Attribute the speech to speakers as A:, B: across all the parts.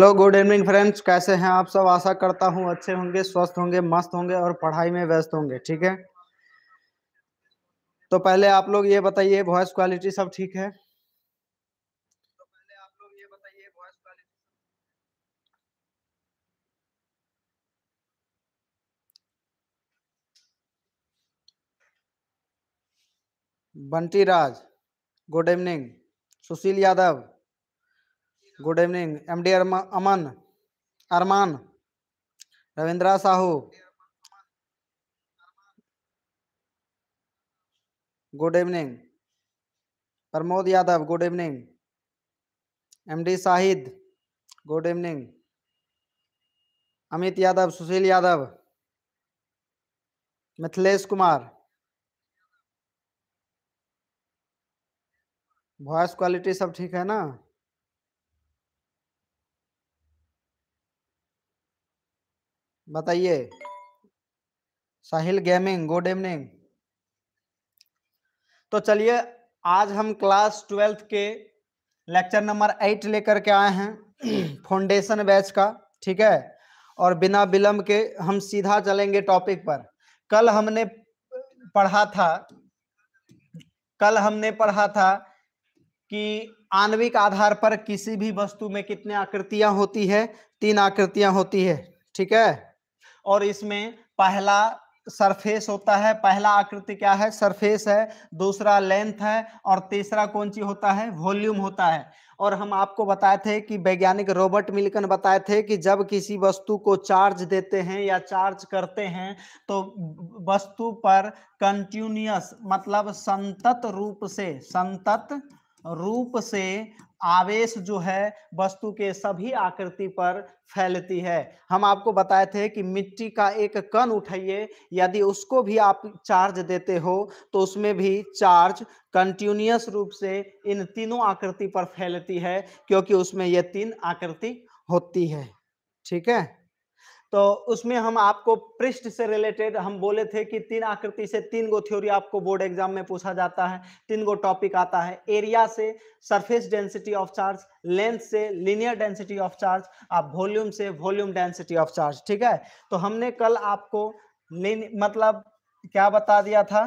A: Hello good evening friends कैसे हैं आप सब आशा करता हूं अच्छे होंगे स्वस्थ होंगे मस्त होंगे और पढ़ाई में व्यस्त होंगे ठीक है तो पहले आप लोग ये बताइए वॉइस क्वालिटी सब ठीक है Bunty Raj good evening Sushil Yadav good evening M D Aman Armaan Ravindra Sahu good evening Pramod Yadav good evening M D Shahid good evening Amit Yadav Sushil Yadav Mithilesh Kumar voice quality सब ठीक है ना बताइए साहिल गेमिंग गुड इवनिंग तो चलिए आज हम क्लास ट्वेल्थ के लेक्चर नंबर एट लेकर के आए हैं फाउंडेशन बैच का ठीक है और बिना विलंब के हम सीधा चलेंगे टॉपिक पर कल हमने पढ़ा था कल हमने पढ़ा था कि आणविक आधार पर किसी भी वस्तु में कितने आकृतियां होती है तीन आकृतियां होती है ठीक है और इसमें पहला सरफेस होता है पहला आकृति क्या है सरफेस है दूसरा लेंथ है और तीसरा कौन सी होता है वॉल्यूम होता है और हम आपको बताए थे कि वैज्ञानिक रॉबर्ट मिल्कन बताए थे कि जब किसी वस्तु को चार्ज देते हैं या चार्ज करते हैं तो वस्तु पर कंटिन्यूस मतलब संतत रूप से संतत रूप से आवेश जो है वस्तु के सभी आकृति पर फैलती है हम आपको बताए थे कि मिट्टी का एक कण उठाइए यदि उसको भी आप चार्ज देते हो तो उसमें भी चार्ज कंटिन्यूस रूप से इन तीनों आकृति पर फैलती है क्योंकि उसमें ये तीन आकृति होती है ठीक है तो उसमें हम आपको पृष्ठ से रिलेटेड हम बोले थे कि तीन आकृति से तीन गो थ्योरी आपको बोर्ड एग्जाम में पूछा जाता है तीन गो टॉपिक आता है एरिया से surface density of charge length से लिनियर डेंसिटी ऑफ चार्ज आप वॉल्यूम से वॉल्यूम डेंसिटी ऑफ चार्ज ठीक है तो हमने कल आपको मतलब क्या बता दिया था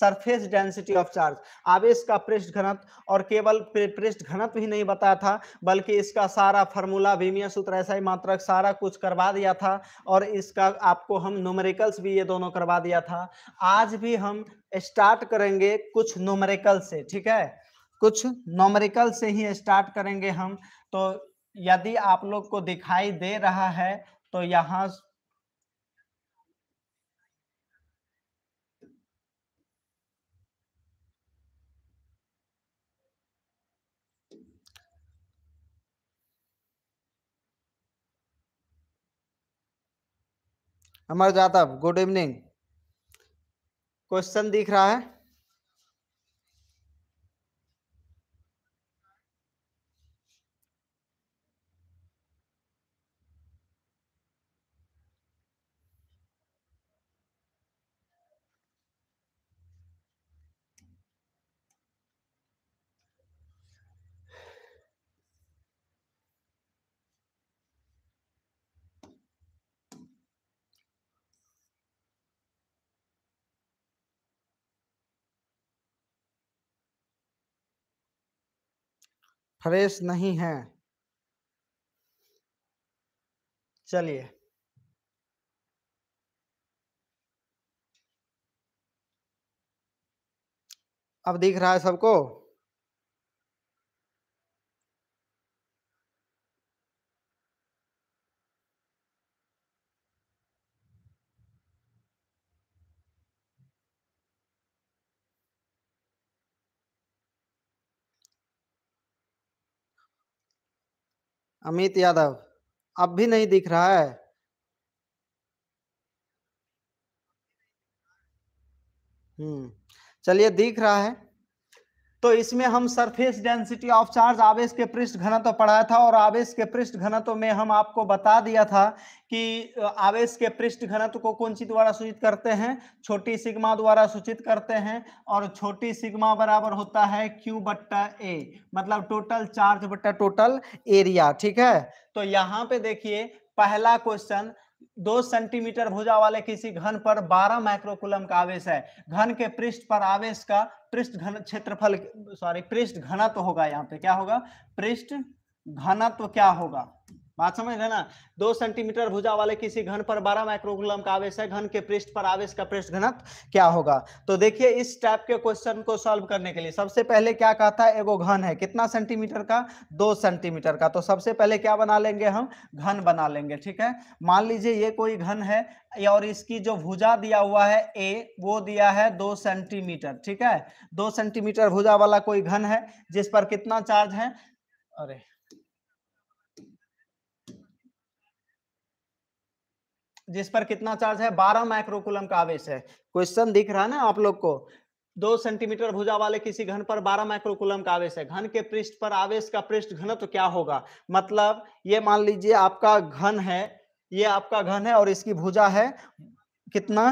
A: सरफेस डेंसिटी ऑफ चार्ज आवेश का पृष्ठ घनत्व और केवल पृष्ठ घनत्व ही नहीं बताया था बल्कि इसका सारा फॉर्मूला भीमिया सूत्र ऐसा ही मात्रक सारा कुछ करवा दिया था और इसका आपको हम नोमेरिकल्स भी ये दोनों करवा दिया था आज भी हम स्टार्ट करेंगे कुछ नोमेरिकल से ठीक है कुछ नोमेरिकल से ही स्टार्ट करेंगे हम तो यदि आप लोग को दिखाई दे रहा है तो यहाँ Amar Jadhav good evening question दिख रहा है फ्रेश नहीं है चलिए अब दिख रहा है सबको अमित यादव अब भी नहीं दिख रहा है हम्म चलिए दिख रहा है तो इसमें हम सरफेस डेंसिटी ऑफ चार्ज आवेश के पृष्ठ घनत्व तो पढ़ाया था और आवेश के पृष्ठ घनत्व तो में हम आपको बता दिया था कि आवेश के पृष्ठ घनत्व को कौन सी द्वारा सूचित करते हैं छोटी सिग्मा द्वारा सूचित करते हैं और छोटी सिग्मा बराबर होता है क्यू बट्टा ए मतलब टोटल चार्ज बट्टा टोटल एरिया ठीक है तो यहाँ पे देखिए पहला क्वेश्चन दो सेंटीमीटर भुजा वाले किसी घन पर 12 माइक्रोकुलम का आवेश है घन के पृष्ठ पर आवेश का पृष्ठ घन क्षेत्रफल सॉरी पृष्ठ घनत्व तो होगा यहाँ पे क्या होगा पृष्ठ घनत्व तो क्या होगा बात समझ रहे ना दो सेंटीमीटर भुजा वाले किसी घन पर 12 माइक्रोकुलम का आवेश है घन के पृष्ठ पर आवेश का पृष्ठ घनत्व क्या होगा तो देखिए इस टाइप के क्वेश्चन को सॉल्व करने के लिए सबसे पहले क्या कहता है एगो घन है कितना सेंटीमीटर का दो सेंटीमीटर का तो सबसे पहले क्या बना लेंगे हम घन बना लेंगे ठीक है मान लीजिए ये कोई घन है और इसकी जो भुजा दिया हुआ है ए वो दिया है दो सेंटीमीटर ठीक है दो सेंटीमीटर भुजा वाला कोई घन है जिस पर कितना चार्ज है अरे जिस पर कितना चार्ज है बारह माइक्रोकुलम का आवेश है क्वेश्चन दिख रहा है ना आप लोग को दो सेंटीमीटर भुजा वाले किसी घन पर 12 माइक्रोकुलम का आवेश है घन के पृष्ठ पर आवेश का पृष्ठ घन तो क्या होगा मतलब ये मान लीजिए आपका घन है ये आपका घन है और इसकी भुजा है कितना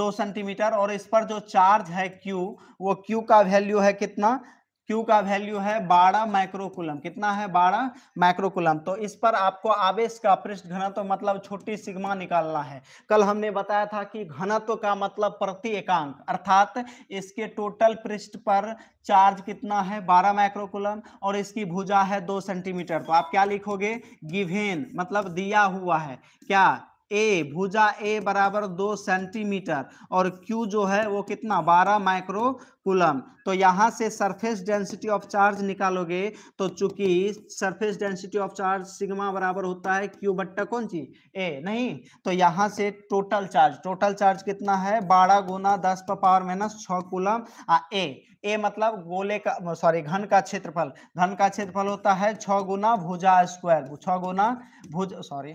A: दो सेंटीमीटर और इस पर जो चार्ज है क्यू वो क्यू का वैल्यू है कितना क्यू का वैल्यू है 12 माइक्रोकुलम कितना है 12 माइक्रोकुलम तो इस पर आपको आवेश का पृष्ठ घनत्व तो मतलब छोटी सिग्मा निकालना है कल हमने बताया था कि घनत्व तो का मतलब प्रति एकांक अर्थात इसके टोटल पृष्ठ पर चार्ज कितना है 12 माइक्रोकुलम और इसकी भुजा है दो सेंटीमीटर तो आप क्या लिखोगे गिवेन मतलब दिया हुआ है क्या ए भुजा ए बराबर दो सेंटीमीटर और क्यू जो है वो कितना बारह माइक्रो कुलम तो यहाँ से सरफेस डेंसिटी ऑफ चार्ज निकालोगे तो चूंकि surface density of charge sigma बराबर होता है क्यू बट्टा कौन सी ए नहीं तो यहाँ से टोटल चार्ज टोटल चार्ज कितना है बारह गुना दस पर पावर माइनस छ कुलम आ ए ए मतलब गोले का सॉरी घन का क्षेत्रफल घन का क्षेत्रफल होता है छ गुना भुजा स्क्वायर छ गुना भुज सॉरी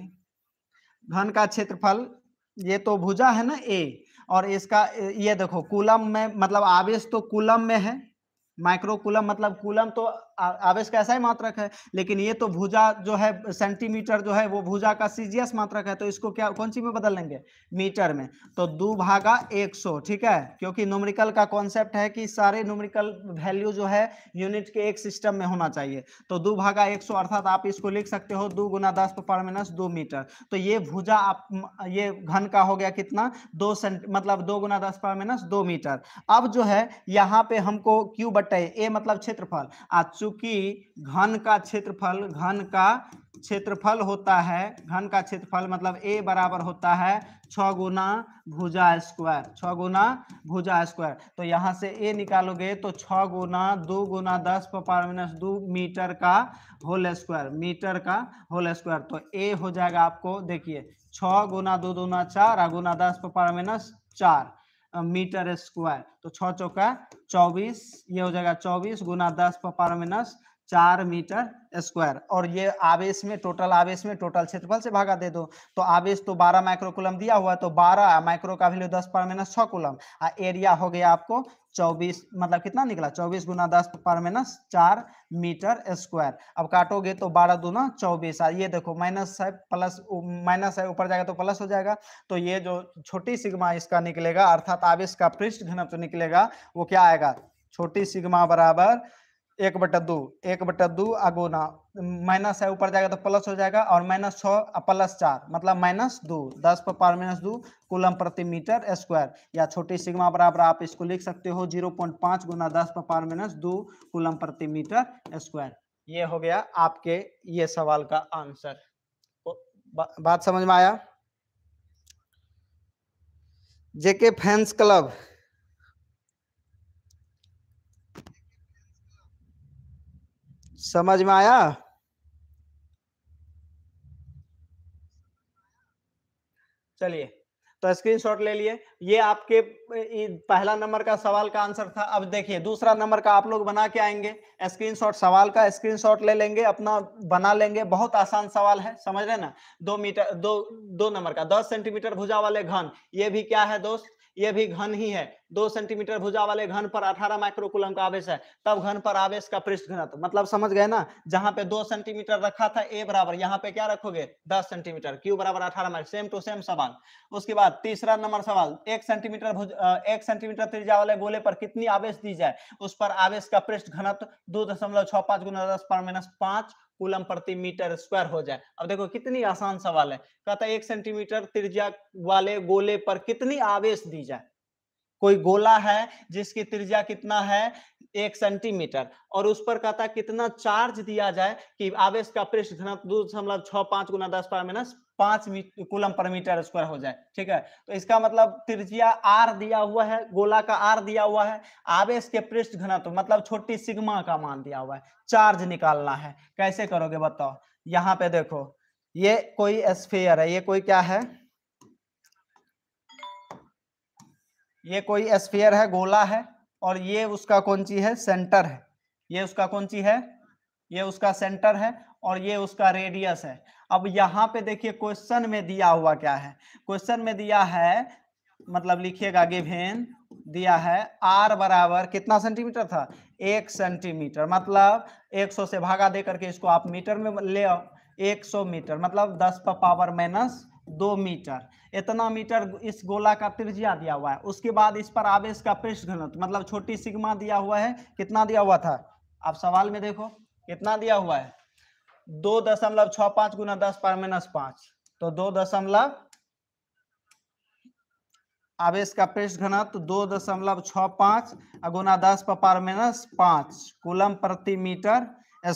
A: घन का क्षेत्रफल ये तो भुजा है ना ए और इसका ये देखो कुलम में मतलब आवेश तो कुलम में है माइक्रो कुलम मतलब कुलम तो आवेश का ऐसा ही मात्रक है लेकिन ये तो भुजा जो है सेंटीमीटर जो है वो भुजा का सीजीएस मात्रक है तो इसको क्या कौन सी में बदल लेंगे मीटर में तो दो भागा एक सौ ठीक है क्योंकि नोमरिकल का कॉन्सेप्ट है कि सारे नोमरिकल वैल्यू जो है यूनिट के एक सिस्टम में होना चाहिए तो दो भागा एक सौ अर्थात आप इसको लिख सकते हो दो गुना दस पर माइनस दो मीटर तो ये भुजा आप ये घन का हो गया कितना दो सेंट मतलब दो गुना दस पर माइनस दो मीटर अब जो है यहाँ पे हमको क्यू बटे ए मतलब क्षेत्रफल आज चूंकि घन का क्षेत्रफल घन का क्षेत्रफल होता है घन का क्षेत्रफल मतलब ए बराबर होता है छ गुना भुजा स्क्वायर छ गुना भुजा स्क्वायर तो यहाँ से ए निकालोगे तो छ गुना दो गुना दस पावर माइनस दो मीटर का होल स्क्वायर मीटर का होल स्क्वायर तो ए हो जाएगा आपको देखिए छ गुना दो गुना चार गुना दस पावर माइनस चार मीटर स्क्वायर तो छ चौका चौबीस ये हो जाएगा चौबीस गुना दस पावर माइनस चार मीटर स्क्वायर और ये आवेश में टोटल आवेश में टोटल क्षेत्रफल से भागा दे दो तो आवेश तो 12 माइक्रोकुलम दिया हुआ तो 12 माइक्रो का वैल्यू 10 पर माइनस छह कुलम और एरिया हो गया आपको 24 मतलब कितना निकला 24 गुना दस पर माइनस चार मीटर स्क्वायर अब काटोगे तो 12 दूना चौबीस ये देखो माइनस है प्लस माइनस है ऊपर जाएगा तो प्लस हो जाएगा तो ये जो छोटी सिग्मा इसका निकलेगा अर्थात आवेश का पृष्ठ घनत्व निकलेगा वो क्या आएगा छोटी सिग्मा बराबर एक बटा दो एक बटा दू आगोना माइनस है ऊपर जाएगा तो प्लस हो जाएगा और माइनस छः प्लस चार मतलब माइनस दो दस पर पावर माइनस दो कुलम प्रति मीटर स्क्वायर या छोटी सिग्मा बराबर आप इसको लिख सकते हो जीरो पॉइंट पाँच गुना दस पर पावर माइनस दो कुलम प्रति मीटर स्क्वायर ये हो गया आपके ये सवाल का आंसर बा, बात समझ में आया जेके फैंस क्लब समझ में आया चलिए तो स्क्रीनशॉट ले लिए ये आपके पहला नंबर का सवाल का आंसर था अब देखिए दूसरा नंबर का आप लोग बना के आएंगे स्क्रीनशॉट सवाल का स्क्रीनशॉट ले लेंगे अपना बना लेंगे बहुत आसान सवाल है समझ रहे ना दो मीटर दो दो नंबर का दस सेंटीमीटर भुजा वाले घन ये भी क्या है दोस्त यह भी घन ही है दो सेंटीमीटर भुजा वाले घन पर 18 माइक्रोकुलम का आवेश है तब घन पर आवेश का पृष्ठ घनत्व मतलब समझ गए ना जहां पे दो सेंटीमीटर रखा था ए बराबर यहाँ पे क्या रखोगे दस सेंटीमीटर क्यू बराबर अठारह माइक्रो सेम टू सेम सवाल उसके बाद तीसरा नंबर सवाल एक सेंटीमीटर एक सेंटीमीटर त्रिजा वाले गोले पर कितनी आवेश दी जाए उस पर आवेश का पृष्ठ घनत्व दो दशमलव छह पांच गुना दस पर माइनस पांच कूलम प्रति मीटर स्क्वायर हो जाए अब देखो कितनी आसान सवाल है कहता है एक सेंटीमीटर त्रिज्या वाले गोले पर कितनी आवेश दी जाए कोई गोला है जिसकी त्रिज्या कितना है एक सेंटीमीटर और उस पर कहता है कितना चार्ज दिया जाए कि आवेश का पृष्ठ घन दो दशमलव छह पांच गुना दस पावर माइनस पांच कुलम पर मीटर स्क्वायर हो जाए ठीक है तो इसका मतलब त्रिज्या आर दिया हुआ है गोला का आर दिया हुआ है आवेश के पृष्ठ घनत्व मतलब छोटी सिग्मा का मान दिया हुआ है चार्ज निकालना है कैसे करोगे बताओ यहाँ पे देखो ये कोई स्फेयर है ये कोई क्या है ये कोई स्पेयर है गोला है और ये उसका कौन सी है सेंटर है ये उसका कौन सी है ये उसका सेंटर है और ये उसका रेडियस है अब यहाँ पे देखिए क्वेश्चन में दिया हुआ क्या है क्वेश्चन में दिया है मतलब लिखिएगा गिभेन दिया है आर बराबर कितना सेंटीमीटर था एक सेंटीमीटर मतलब 100 से भागा दे करके इसको आप मीटर में ले आओ 100 मीटर मतलब 10 पर पावर माइनस दो मीटर इतना मीटर इस गोला का त्रिज्या दिया हुआ है उसके बाद इस पर आवेश का पृष्ठ घनत्व मतलब छोटी सिग्मा दिया हुआ है कितना दिया हुआ था आप सवाल में देखो कितना दिया हुआ है दो दशमलव छ पांच गुना दस पर माइनस पांच तो दो दशमलव आवेश का पृष्ठ घनत्व दो दशमलव छ पांच गुना दस पर माइनस पांच कुलम प्रति मीटर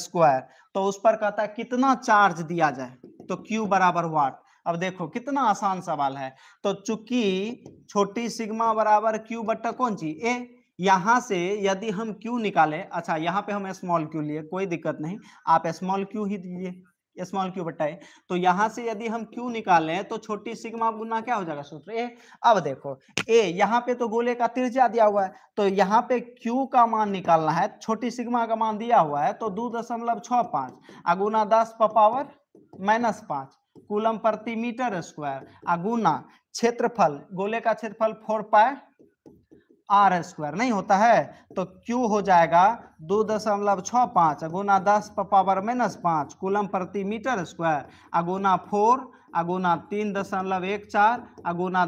A: स्क्वायर तो उस पर कहता है कितना चार्ज दिया जाए तो क्यू बराबर वाट अब देखो कितना आसान सवाल है तो चूंकि छोटी सिग्मा बराबर क्यू बट्टा कौन सी ए यहां से यदि हम क्यू निकाले अच्छा यहाँ पे हम स्मॉल क्यू लिए कोई दिक्कत नहीं आप स्मॉल क्यू ही दीजिए स्मॉल क्यू बट्टा ए तो यहाँ से यदि हम क्यू निकालें तो छोटी सिग्मा गुना क्या हो जाएगा सूत्र ए अब देखो ए यहाँ पे तो गोले का तिरजा दिया हुआ है तो यहाँ पे क्यू का मान निकालना है छोटी सिग्मा का मान दिया हुआ है तो दो दशमलव छः पाँच अगुना गुना दस पावर माइनस पाँच कूलम प्रति मीटर स्क्वायर आ गुना क्षेत्रफल गोले का क्षेत्रफल फोर पाए आर स्क्वायर नहीं होता है तो क्यू हो जाएगा दो दशमलव छ पाँच गुना दस पावर माइनस पाँच कूलम प्रति मीटर स्क्वायर आ गुना फोर अगुना तीन दशमलव एक चार अगुना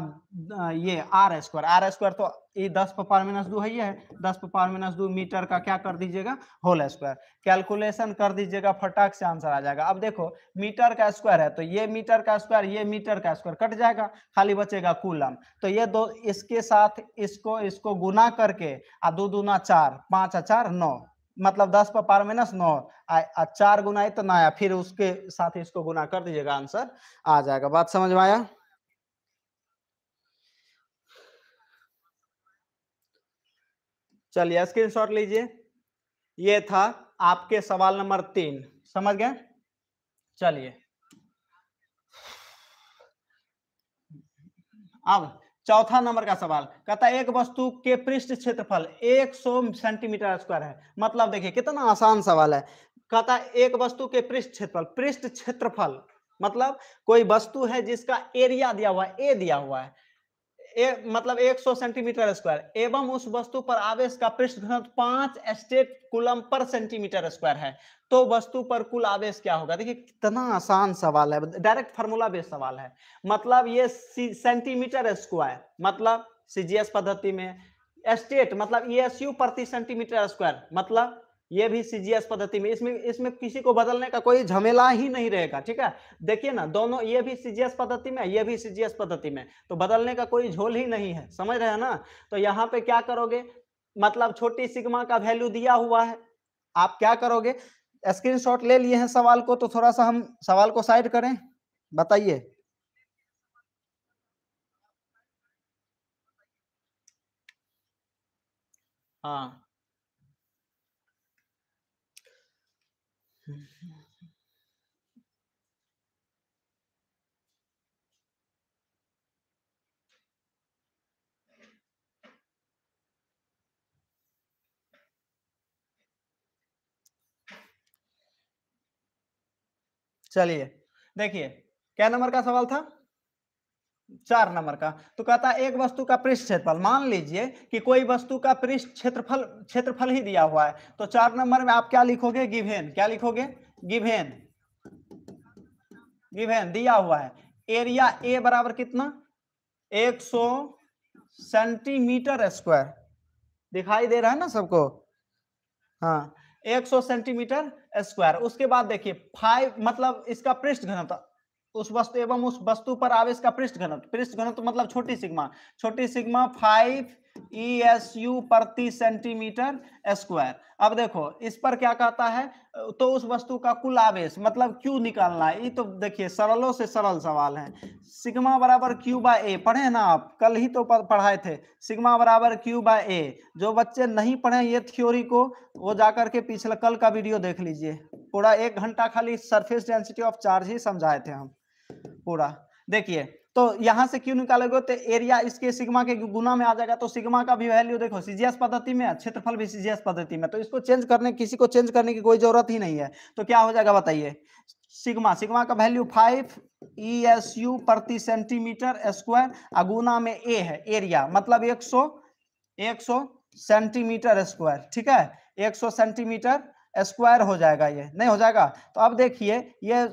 A: ये आर स्क्वायर आर स्क्वायर तो ये दस पावर माइनस दो है ये दस पावर माइनस दो मीटर का क्या कर दीजिएगा होल स्क्वायर कैलकुलेशन कर दीजिएगा फटाक से आंसर आ जाएगा अब देखो मीटर का स्क्वायर है तो ये मीटर का स्क्वायर ये मीटर का स्क्वायर कट जाएगा खाली बचेगा कूलम तो ये दो इसके साथ इसको इसको गुना करके और दो दूना चार पाँच चार नौ मतलब दस पर पार माइनस नौ चार गुना इतना तो आया फिर उसके साथ इसको गुना कर दीजिएगा आंसर आ जाएगा बात समझ में आया चलिए स्क्रीन शॉट लीजिए ये था आपके सवाल नंबर तीन समझ गए चलिए अब चौथा नंबर का सवाल कहता एक वस्तु के पृष्ठ क्षेत्रफल 100 सेंटीमीटर स्क्वायर है मतलब देखिए कितना आसान सवाल है कहता एक वस्तु के पृष्ठ क्षेत्रफल पृष्ठ क्षेत्रफल मतलब कोई वस्तु है जिसका एरिया दिया हुआ है ए दिया हुआ है ए, मतलब 100 सेंटीमीटर स्क्वायर एवं उस वस्तु पर आवेश का पृष्ठ घनत्व पांच stat coulomb per centimeter square है तो वस्तु पर कुल आवेश क्या होगा देखिए कितना आसान सवाल है डायरेक्ट फॉर्मूला बेस्ड सवाल है मतलब ये सेंटीमीटर स्क्वायर मतलब सीजीएस पद्धति में स्टेट मतलब ईएसयू e प्रति सेंटीमीटर स्क्वायर मतलब ये भी सीजीएस पद्धति में इसमें इसमें किसी को बदलने का कोई झमेला ही नहीं रहेगा ठीक है देखिए ना दोनों ये भी सीजीएस पद्धति में ये भी सीजीएस पद्धति में तो बदलने का कोई झोल ही नहीं है समझ रहे हैं ना तो यहाँ पे क्या करोगे मतलब छोटी सिग्मा का वैल्यू दिया हुआ है आप क्या करोगे शॉट ले लिए हैं सवाल को तो थोड़ा सा हम सवाल को साइड करें बताइए हाँ चलिए देखिए क्या नंबर का सवाल था चार नंबर का तो कहता है एक वस्तु का पृष्ठ क्षेत्रफल मान लीजिए कि कोई वस्तु का पृष्ठ क्षेत्रफल क्षेत्रफल ही दिया हुआ है तो चार नंबर में आप क्या लिखोगे गिवेन क्या लिखोगे गिवेन गिवेन दिया हुआ है एरिया ए बराबर कितना 100 सेंटीमीटर स्क्वायर दिखाई दे रहा है ना सबको हाँ 100 सेंटीमीटर स्क्वायर उसके बाद देखिए फाइव मतलब इसका पृष्ठ घनत्व उस वस्तु एवं उस वस्तु पर आवेश का पृष्ठ घनत्व पृष्ठ घनत्व मतलब छोटी सिग्मा छोटी sigma five E S U प्रति सेंटीमीटर स्क्वायर अब देखो इस पर क्या कहता है तो उस वस्तु का कुल आवेश मतलब क्यू निकालना है ये तो देखिए सरलों से सरल सवाल है सिग्मा बराबर क्यू बाय ए पढ़े ना आप कल ही तो पढ़ाए थे सिग्मा बराबर क्यू बाय ए जो बच्चे नहीं पढ़े ये थ्योरी को वो जाकर के पिछले कल का वीडियो देख लीजिए पूरा एक घंटा खाली सरफेस डेंसिटी ऑफ चार्ज ही समझाए थे हम पूरा देखिए तो यहां से क्यों निकालेगा तो एरिया इसके सिग्मा के गुना में आ जाएगा तो सिग्मा का भी वैल्यू देखो सीजीएस पद्धति में क्षेत्रफल भी सीजीएस पद्धति में तो इसको चेंज करने किसी को चेंज करने की कोई जरूरत ही नहीं है तो क्या हो जाएगा बताइए सिग्मा सिग्मा का value five E S U प्रति सेंटीमीटर स्क्वायर अगुना में ए है एरिया मतलब एक सौ एक सौ सेंटीमीटर स्क्वायर ठीक है एक सौ सेंटीमीटर स्क्वायर हो जाएगा ये नहीं हो जाएगा तो अब देखिए ये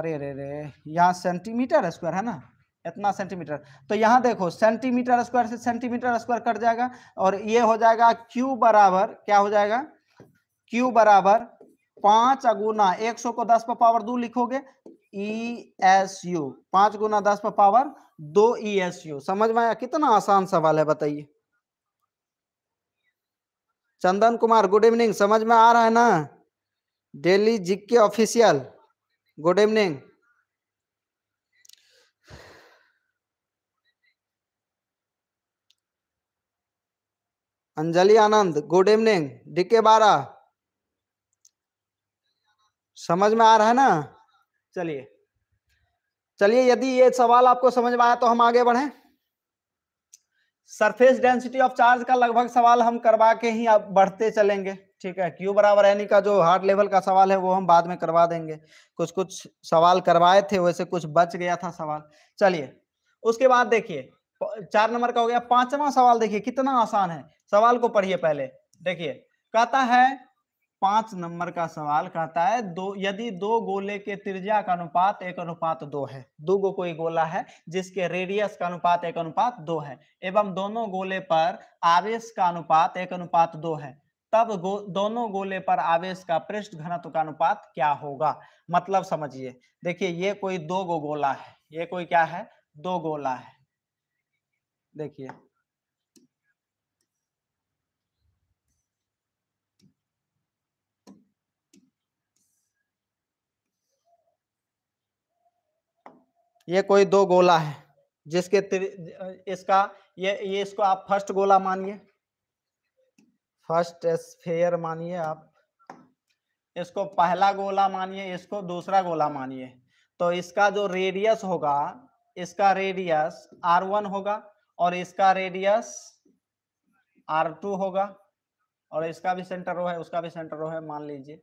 A: अरे रे रे यहाँ सेंटीमीटर स्क्वायर है ना इतना सेंटीमीटर तो यहाँ देखो सेंटीमीटर स्क्वायर से सेंटीमीटर स्क्वायर कट जाएगा और ये हो जाएगा क्यू बराबर क्या हो जाएगा क्यू बराबर पांच अगुना एक सौ को दस पर पावर दो लिखोगे ई e एस यू पांच गुना दस पर पावर दो ई एस यू समझ में आया कितना आसान सवाल है बताइए चंदन कुमार गुड इवनिंग समझ में आ रहा है ना डेली जिक official good evening Anjali Anand good evening DK बारह समझ में आ रहा है ना चलिए चलिए यदि ये सवाल आपको समझ में आया तो हम आगे बढ़े सरफेस डेंसिटी ऑफ चार्ज का लगभग सवाल हम करवा के ही आप बढ़ते चलेंगे ठीक है क्यू बराबर एनी e का जो हार्ड लेवल का सवाल है वो हम बाद में करवा देंगे कुछ कुछ सवाल करवाए थे वैसे कुछ बच गया था सवाल चलिए उसके बाद देखिए चार नंबर का हो गया पांचवा सवाल देखिए कितना आसान है सवाल को पढ़िए पहले देखिए कहता है पांच नंबर का सवाल कहता है दो यदि दो गोले के त्रिज्या का अनुपात एक अनुपात दो है दो गो कोई गोला है जिसके रेडियस का अनुपात एक अनुपात दो है एवं दोनों गोले पर आवेश का अनुपात एक अनुपात दो है तब गो, दोनों गोले पर आवेश का पृष्ठ घनत्व का अनुपात क्या होगा मतलब समझिए देखिए ये कोई दो गो गोला है ये कोई क्या है दो गोला है देखिए ये कोई दो गोला है जिसके इसका ये ये इसको आप फर्स्ट गोला मानिए फर्स्ट स्फेयर मानिए आप इसको पहला गोला मानिए इसको दूसरा गोला मानिए तो इसका जो रेडियस होगा इसका रेडियस आर वन होगा और इसका रेडियस आर टू होगा और इसका भी सेंटर रो है उसका भी सेंटर रो है मान लीजिए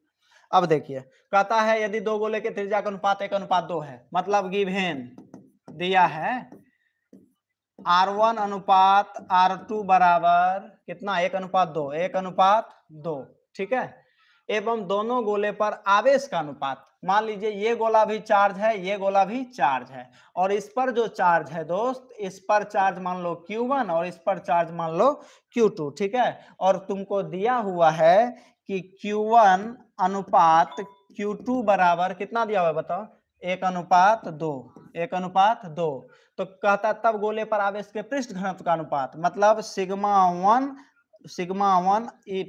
A: अब देखिए कहता है यदि दो गोले के त्रिज्या का अनुपात एक अनुपात दो है मतलब गिवेन दिया है आर वन अनुपात आर टू बराबर कितना एक अनुपात दो एक अनुपात दो ठीक है एवं दोनों गोले पर आवेश का अनुपात मान लीजिए ये गोला भी चार्ज है ये गोला भी चार्ज है और इस पर जो चार्ज है दोस्त इस पर चार्ज मान लो Q1 और इस पर चार्ज मान लो Q2 ठीक है और तुमको दिया हुआ है कि Q1 अनुपात Q2 बराबर कितना दिया हुआ है बताओ एक अनुपात दो एक अनुपात दो तो कहता तब गोले पर आवेश के पृष्ठ घनत्व का अनुपात मतलब सिग्मा वन सिग्मा वन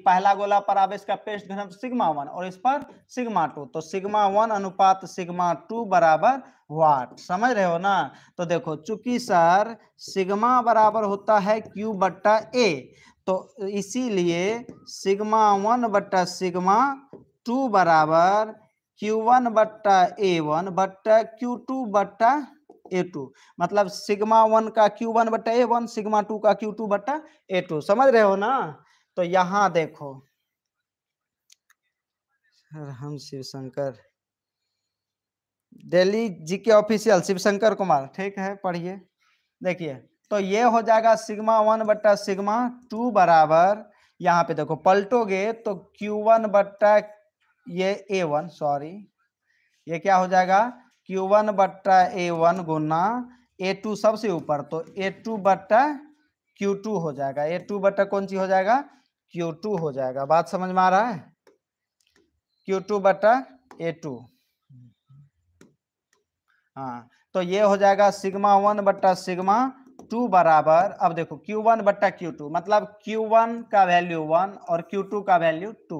A: पहला गोला पर आवेश का पृष्ठ घनत्व सिग्मा वन और इस पर सिग्मा टू तो सिग्मा वन अनुपात सिग्मा टू बराबर वाट समझ रहे हो ना तो देखो चूंकि सर सिग्मा बराबर होता है क्यू बट्टा ए तो इसीलिए सिग्मा वन बट्टा सिग्मा टू बराबर क्यू वन बट्टा ए वन बट्टा क्यू टू बट्टा ए टू मतलब सिग्मा वन का क्यू वन बट्टा ए वन सिग्मा टू का क्यू टू बट्टा ए टू समझ रहे हो ना तो यहाँ देखो हम शिवशंकर दिल्ली जी के ऑफिशियल शिवशंकर कुमार ठीक है पढ़िए देखिए तो ये हो जाएगा सिग्मा वन बट्टा सिग्मा टू बराबर यहाँ पे देखो पलटोगे तो क्यू वन बट्टा ये ए वन सॉरी ये क्या हो जाएगा क्यू वन बट्टा A one Guna A to सबसे ऊपर तो ए टू बट्टा क्यू टू हो जाएगा ए टू बट्टा कौन सी हो जाएगा क्यू टू हो जाएगा बात समझ में आ रहा है क्यू टू बट्टा ए टू हाँ तो ये हो जाएगा सिग्मा वन बट्टा सिग्मा टू बराबर अब देखो क्यू वन बट्टा क्यू टू मतलब क्यू वन का वैल्यू वन और क्यू टू का वैल्यू टू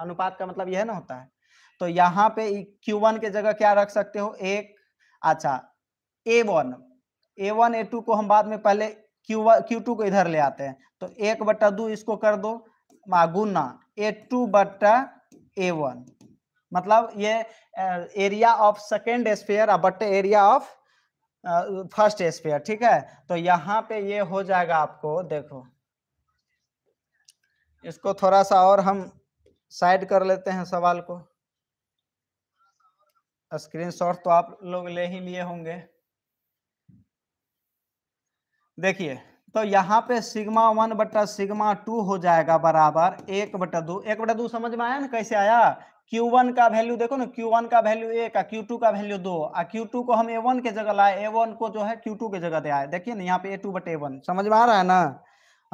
A: अनुपात का मतलब यह ना होता है तो यहाँ पे क्यू वन के जगह क्या रख सकते हो एक अच्छा A1 A1 A2 one A to को हम बाद में पहले Q1 Q2 को इधर ले आते हैं तो एक बट्टा दो इसको कर दो गुना ए टू बट्टा ए वन मतलब ये एरिया ऑफ सेकेंड स्पेयर बट्टे एरिया ऑफ फर्स्ट स्पेयर ठीक है तो यहाँ पे ये हो जाएगा आपको देखो इसको थोड़ा सा और हम साइड कर लेते हैं सवाल को स्क्रीनशॉट तो आप लोग ले ही लिए होंगे देखिए तो यहाँ पे सिग्मा वन बटा सिग्मा टू हो जाएगा बराबर एक बटा दो एक बटा दो समझ में आया ना कैसे आया Q1 का वैल्यू देखो ना Q1 का वैल्यू एक Q2 का वैल्यू दो आ Q2 को हम A1 के जगह लाए A1 को जो है Q2 के जगह दे आए देखिए ना यहाँ पे A2 बटे वन समझ में आ रहा है ना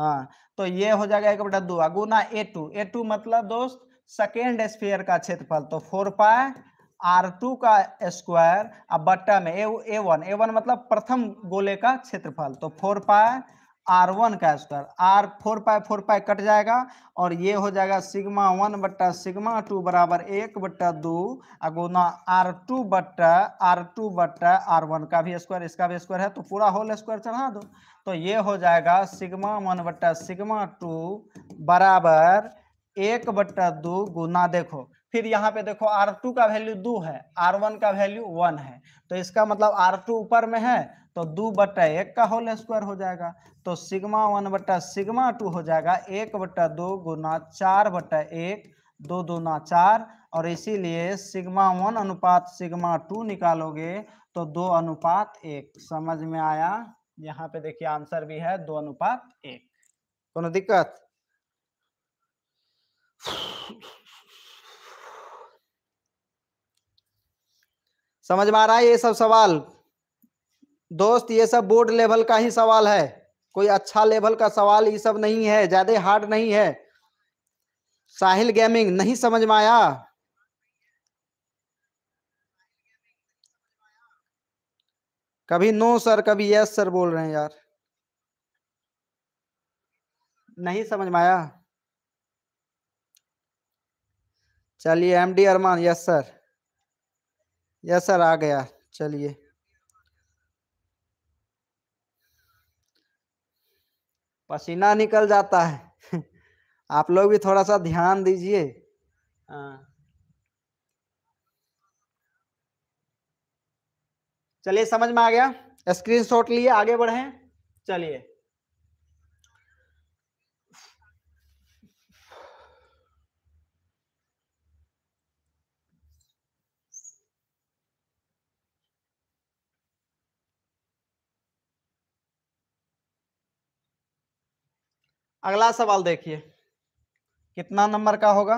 A: हाँ तो ये हो जाएगा एक बटा दो गुना ए टू ए टू मतलब दोस्त सेकेंड स्पेयर का क्षेत्रफल तो फोर पाए आर टू का स्क्वायर अब बट्टा में ए वन ए वन मतलब प्रथम गोले का क्षेत्रफल तो फोर पाए आर वन का square R four pi four pi cut जाएगा और ये हो जाएगा सिग्मा वन बट्टा सिग्मा टू बराबर एक बट्टा दो अगुना आर टू बट्टा आर टू बट्टा आर वन का भी स्क्वायर इसका भी स्क्वायर है तो पूरा होल स्क्वायर चढ़ा दो तो ये हो जाएगा सिग्मा वन बट्टा सिग्मा टू बराबर एक बट्टा दो गुना देखो फिर यहाँ पे देखो आर टू का वैल्यू दो है आर वन का वैल्यू वन है तो इसका मतलब आर टू ऊपर में है तो दो बट्टा एक का होल स्क्वायर हो जाएगा तो सिग्मा वन बट्टा सिग्मा टू हो जाएगा एक बट्टा दो गुना चार बट्टा एक दो दूना चार और इसीलिए सिग्मा वन अनुपात सिग्मा टू निकालोगे तो दो अनुपात एक समझ में आया यहाँ पे देखिए आंसर भी है दो अनुपात एक कोनो दिक्कत समझ में आ रहा है ये सब सवाल दोस्त ये सब बोर्ड लेवल का ही सवाल है कोई अच्छा लेवल का सवाल ये सब नहीं है ज्यादा हार्ड नहीं है साहिल गेमिंग नहीं समझ में आया कभी नो सर कभी यस सर बोल रहे हैं यार नहीं समझ में आया चलिए M D Armaan yes sir yes sir आ गया चलिए पसीना निकल जाता है आप लोग भी थोड़ा सा ध्यान दीजिए हाँ चलिए समझ में आ गया स्क्रीनशॉट लिए आगे बढ़े चलिए अगला सवाल देखिए कितना नंबर का होगा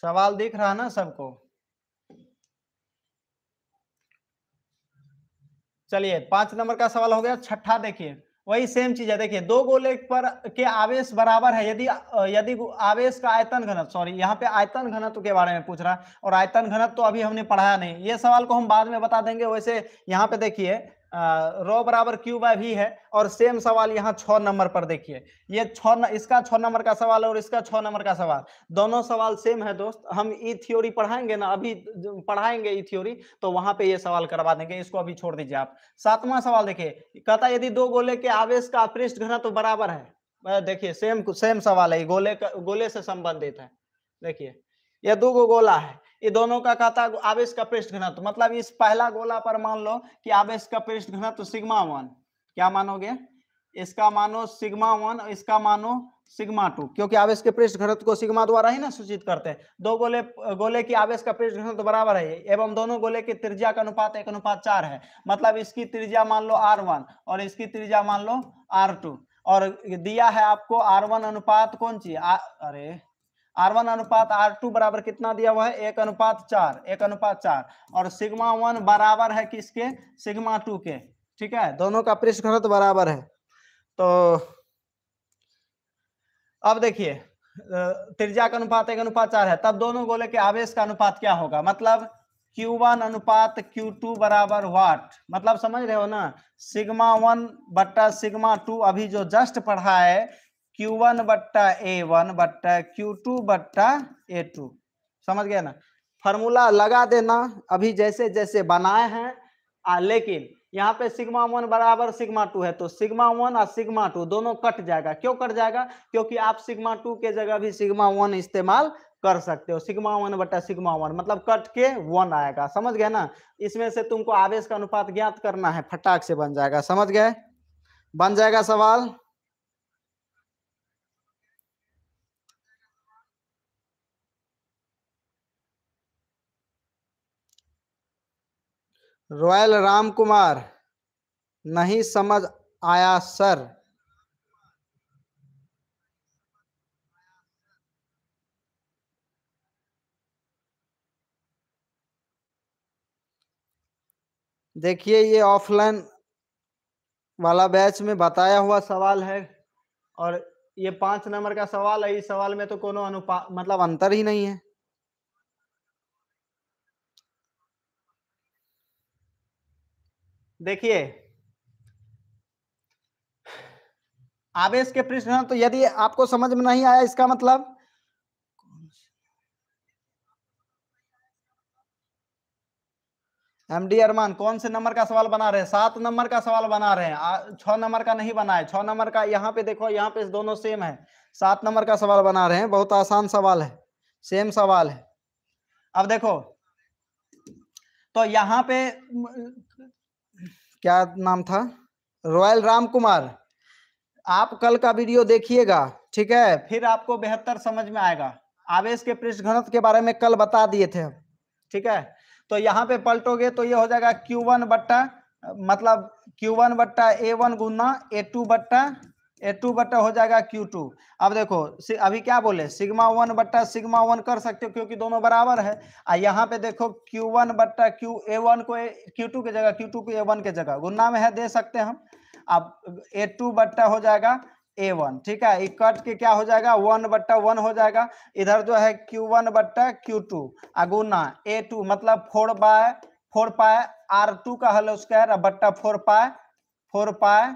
A: सवाल दिख रहा ना सबको चलिए पांच नंबर का सवाल हो गया छठा देखिए वही सेम चीज है देखिए दो गोले पर के आवेश बराबर है यदि यदि आवेश का आयतन घनत्व सॉरी यहाँ पे आयतन घनत्व के बारे में पूछ रहा है और आयतन घनत्व तो अभी हमने पढ़ाया नहीं ये सवाल को हम बाद में बता देंगे वैसे यहाँ पे देखिए रो बराबर क्यू बाय भी है और सेम सवाल यहाँ छ नंबर पर देखिए ये छ इसका छ नंबर का सवाल और इसका छ नंबर का सवाल दोनों सवाल सेम है दोस्त हम ई थ्योरी पढ़ाएंगे ना अभी पढ़ाएंगे ई थ्योरी तो वहां पे ये सवाल करवा देंगे इसको अभी छोड़ दीजिए आप सातवां सवाल देखिए कहता यदि दो गोले के आवेश का पृष्ठ घना तो बराबर है देखिए सेम सेम सवाल है गोले का गोले से संबंधित है देखिए यह दो गोला है ये दोनों का कहता है आवेश का पृष्ठ घनत्व मतलब इस पहला गोला पर मान लो कि आवेश का पृष्ठ घनत्व सिग्मा वन क्या मानोगे इसका मानो सिग्मा वन इसका मानो सिग्मा टू क्योंकि आवेश के पृष्ठ घनत्व को सिग्मा द्वारा ही ना सूचित करते हैं दो गोले गोले की आवेश का पृष्ठ घनत्व बराबर है एवं दोनों गोले के त्रिज्या का अनुपात एक अनुपात चार है मतलब इसकी त्रिज्या मान लो आर वन और इसकी त्रिज्या मान लो आर टू और दिया है आपको आर वन अनुपात कौन सी अरे आर वन अनुपात आर टू बराबर कितना दिया हुआ है एक अनुपात चार एक अनुपात चार और सिग्मा वन बराबर है किसके सिग्मा टू के ठीक है दोनों का पृष्ठघनत्व बराबर है तो अब देखिए त्रिज्या का अनुपात एक अनुपात चार है तब दोनों गोले के आवेश का अनुपात क्या होगा मतलब Q1 अनुपात Q2 बराबर वाट मतलब समझ रहे हो ना सिग्मा वन बट्टा सिग्मा टू अभी जो जस्ट पढ़ा है Q1 वन बट्टा ए वन बट्टा क्यू टू बट्टा ए टू समझ गए ना फॉर्मूला लगा देना अभी जैसे जैसे बनाए हैं आ, लेकिन यहाँ पे सिग्मा वन बराबर सिग्मा टू है तो सिग्मा वन और सिग्मा टू दोनों कट जाएगा क्यों कट जाएगा क्योंकि आप सिग्मा टू के जगह भी सिग्मा वन इस्तेमाल कर सकते हो सिग्मा वन बट्टा सिग्मा वन मतलब कट के वन आएगा समझ गए ना इसमें से तुमको आवेश का अनुपात ज्ञात करना है फटाक से बन जाएगा समझ गए बन जाएगा सवाल रॉयल राम कुमार नहीं समझ आया सर देखिए ये ऑफलाइन वाला बैच में बताया हुआ सवाल है और ये पांच नंबर का सवाल है इस सवाल में तो कोनो अनुपात मतलब अंतर ही नहीं है देखिए आवेश के पृष्ठ तो यदि आपको समझ में नहीं आया इसका मतलब एम डी अरमान कौन से नंबर का सवाल बना रहे हैं सात नंबर का सवाल बना रहे हैं छ नंबर का नहीं बना है छ नंबर का यहाँ पे देखो यहाँ पे दोनों सेम है सात नंबर का सवाल बना रहे हैं बहुत आसान सवाल है सेम सवाल है अब देखो तो यहाँ पे क्या नाम था रॉयल राम कुमार आप कल का वीडियो देखिएगा ठीक है फिर आपको बेहतर समझ में आएगा आवेश के पृष्ठ घनत्व के बारे में कल बता दिए थे ठीक है तो यहाँ पे पलटोगे तो ये हो जाएगा Q1 बट्टा मतलब Q1 बट्टा A one Guna A two बट्टा ए टू बट्टा हो जाएगा क्यू टू अब देखो अभी क्या बोले सिग्मा वन बट्टा सिग्मा वन कर सकते हो क्योंकि दोनों बराबर है और यहाँ पे देखो क्यू वन बट्टा क्यू ए वन को क्यू टू की जगह क्यू टू को ए वन के जगह गुन्ना में है दे सकते हैं हम अब ए टू बट्टा हो जाएगा ए वन ठीक है ये कट के क्या हो जाएगा वन बट्टा वन हो जाएगा इधर जो है क्यू वन बट्टा क्यू टू अगुना ए टू मतलब four by four pi R two का हल स्क्वायर बट्टा four pi four pi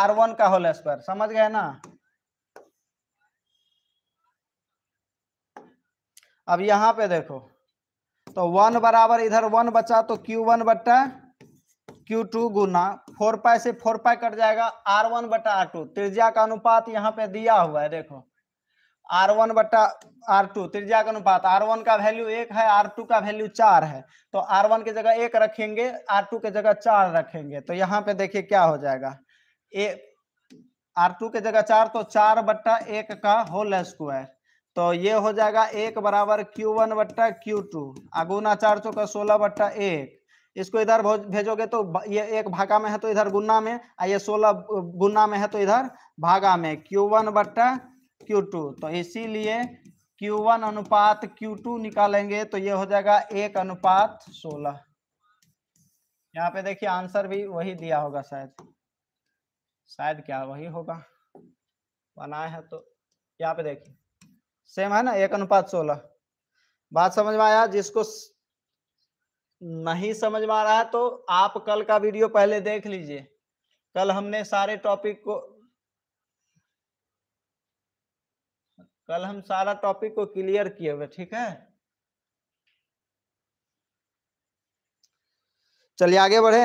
A: R one का होल स्क्वायर समझ गए ना अब यहां पे देखो तो वन बराबर इधर वन बचा तो क्यू वन बट्टा क्यू टू गुना फोर पाई से फोर पाई कट जाएगा आर वन बटा आर टू त्रिज्या का अनुपात यहाँ पे दिया हुआ है देखो आर वन बट्टा आर टू त्रिज्या का अनुपात आर वन का वैल्यू एक है आर टू का वैल्यू चार है तो आर वन की जगह एक रखेंगे आर टू की जगह चार रखेंगे तो यहाँ पे देखिए क्या हो जाएगा ए आर टू के जगह चार तो चार बट्टा एक का होल स्क्वायर तो ये हो जाएगा एक बराबर क्यू वन बट्टा क्यू टू अगुना चार चौका सोलह बट्टा एक इसको इधर भेजोगे तो ये एक भागा में है तो इधर गुना में और ये सोलह गुना में है तो इधर भागा में क्यू वन बट्टा क्यू टू तो इसीलिए क्यू वन अनुपात क्यू टू निकालेंगे तो ये हो जाएगा एक अनुपात सोलह यहाँ पे देखिए आंसर भी वही दिया होगा शायद शायद क्या वही होगा बनाए हैं तो यहाँ पे देखिए सेम है ना एक अनुपात सोलह बात समझ में आया जिसको नहीं समझ में आ रहा है तो आप कल का वीडियो पहले देख लीजिए कल हमने सारे टॉपिक को कल हम सारा टॉपिक को क्लियर किए हुए ठीक है चलिए आगे बढ़े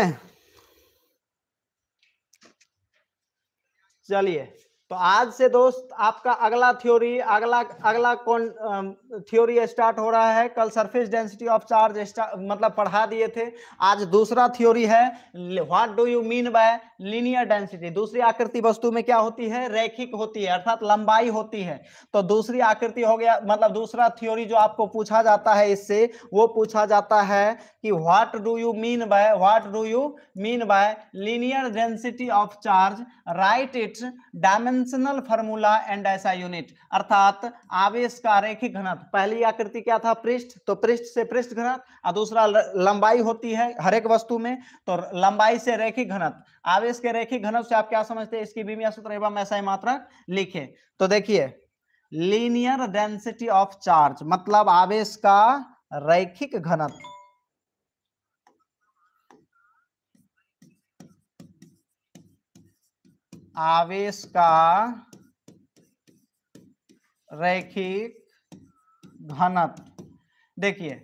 A: चलिए तो आज से दोस्त आपका अगला थ्योरी अगला अगला कौन थ्योरी स्टार्ट हो रहा है कल सरफेस डेंसिटी ऑफ चार्ज मतलब पढ़ा दिए थे आज दूसरा थ्योरी है what do you mean by linear density दूसरी आकृति वस्तु में क्या होती है रैखिक होती है अर्थात लंबाई होती है तो दूसरी आकृति हो गया मतलब दूसरा थ्योरी जो आपको पूछा जाता है इससे वो पूछा जाता है कि what do you mean by what do you mean by linear density of charge right it's dimensional formula and ऐसा यूनिट अर्थात आवेश का रेखिक घनत्व पहली आकृति क्या था पृष्ठ तो पृष्ठ से पृष्ठ घनत्व और दूसरा लंबाई होती है हर एक वस्तु में तो लंबाई से रेखिक घनत्व आवेश के रेखिक घनत्व से आप क्या समझते हैं इसकी बीमिया सूत्र एवं ऐसा मात्रक लिखे तो देखिए लीनियर डेंसिटी ऑफ चार्ज मतलब आवेश का रैखिक घनत्व आवेश का रैखिक घनत्व देखिए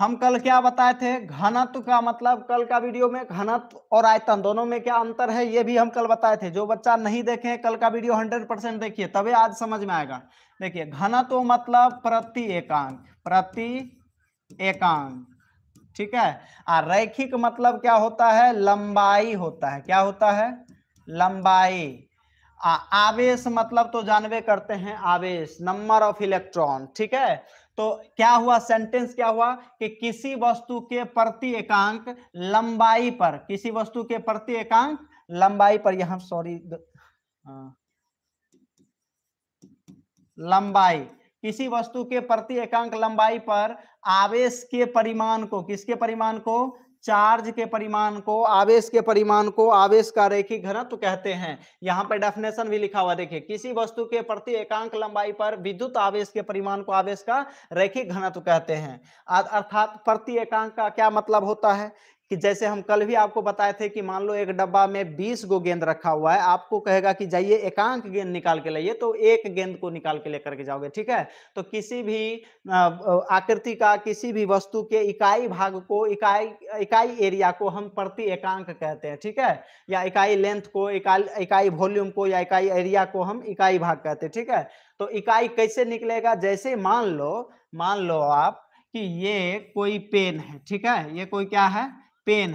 A: हम कल क्या बताए थे घनत्व का मतलब कल का वीडियो में घनत्व और आयतन दोनों में क्या अंतर है ये भी हम कल बताए थे जो बच्चा नहीं देखे कल का वीडियो हंड्रेड परसेंट देखिए तभी आज समझ में आएगा देखिए घनत्व मतलब प्रति एकांक प्रति एकांक ठीक है और रैखिक मतलब क्या होता है लंबाई होता है क्या होता है लंबाई आ, आवेश मतलब तो जानवे करते हैं आवेश नंबर ऑफ इलेक्ट्रॉन ठीक है तो क्या हुआ सेंटेंस क्या हुआ कि किसी वस्तु के प्रति एकांक लंबाई पर किसी वस्तु के प्रति एकांक लंबाई पर यहां सॉरी लंबाई किसी वस्तु के प्रति एकांक लंबाई पर आवेश के परिमाण को किसके परिमाण को चार्ज के परिमाण को आवेश के परिमाण को आवेश का रेखिक घनत्व तो कहते हैं यहाँ पर डेफिनेशन भी लिखा हुआ देखिए किसी वस्तु के प्रति एकांक लंबाई पर विद्युत आवेश के परिमाण को आवेश का रेखिक घनत्व कहते हैं अर्थात प्रति एकांक का क्या मतलब होता है कि जैसे हम कल भी आपको बताए थे कि मान लो एक डब्बा में 20 गो गेंद रखा हुआ है आपको कहेगा कि जाइए एकांक गेंद निकाल के लाइए तो एक गेंद को निकाल के लेकर के जाओगे ठीक है तो किसी भी आकृति का किसी भी वस्तु के इकाई भाग को इकाई इकाई एरिया को हम प्रति एकांक कहते हैं ठीक है या इकाई लेंथ को इकाई इकाई वॉल्यूम को या इकाई एरिया को हम इकाई भाग कहते हैं ठीक है तो इकाई कैसे निकलेगा जैसे मान लो मान लो आप कि ये कोई पेन है ठीक है ये कोई क्या है पेन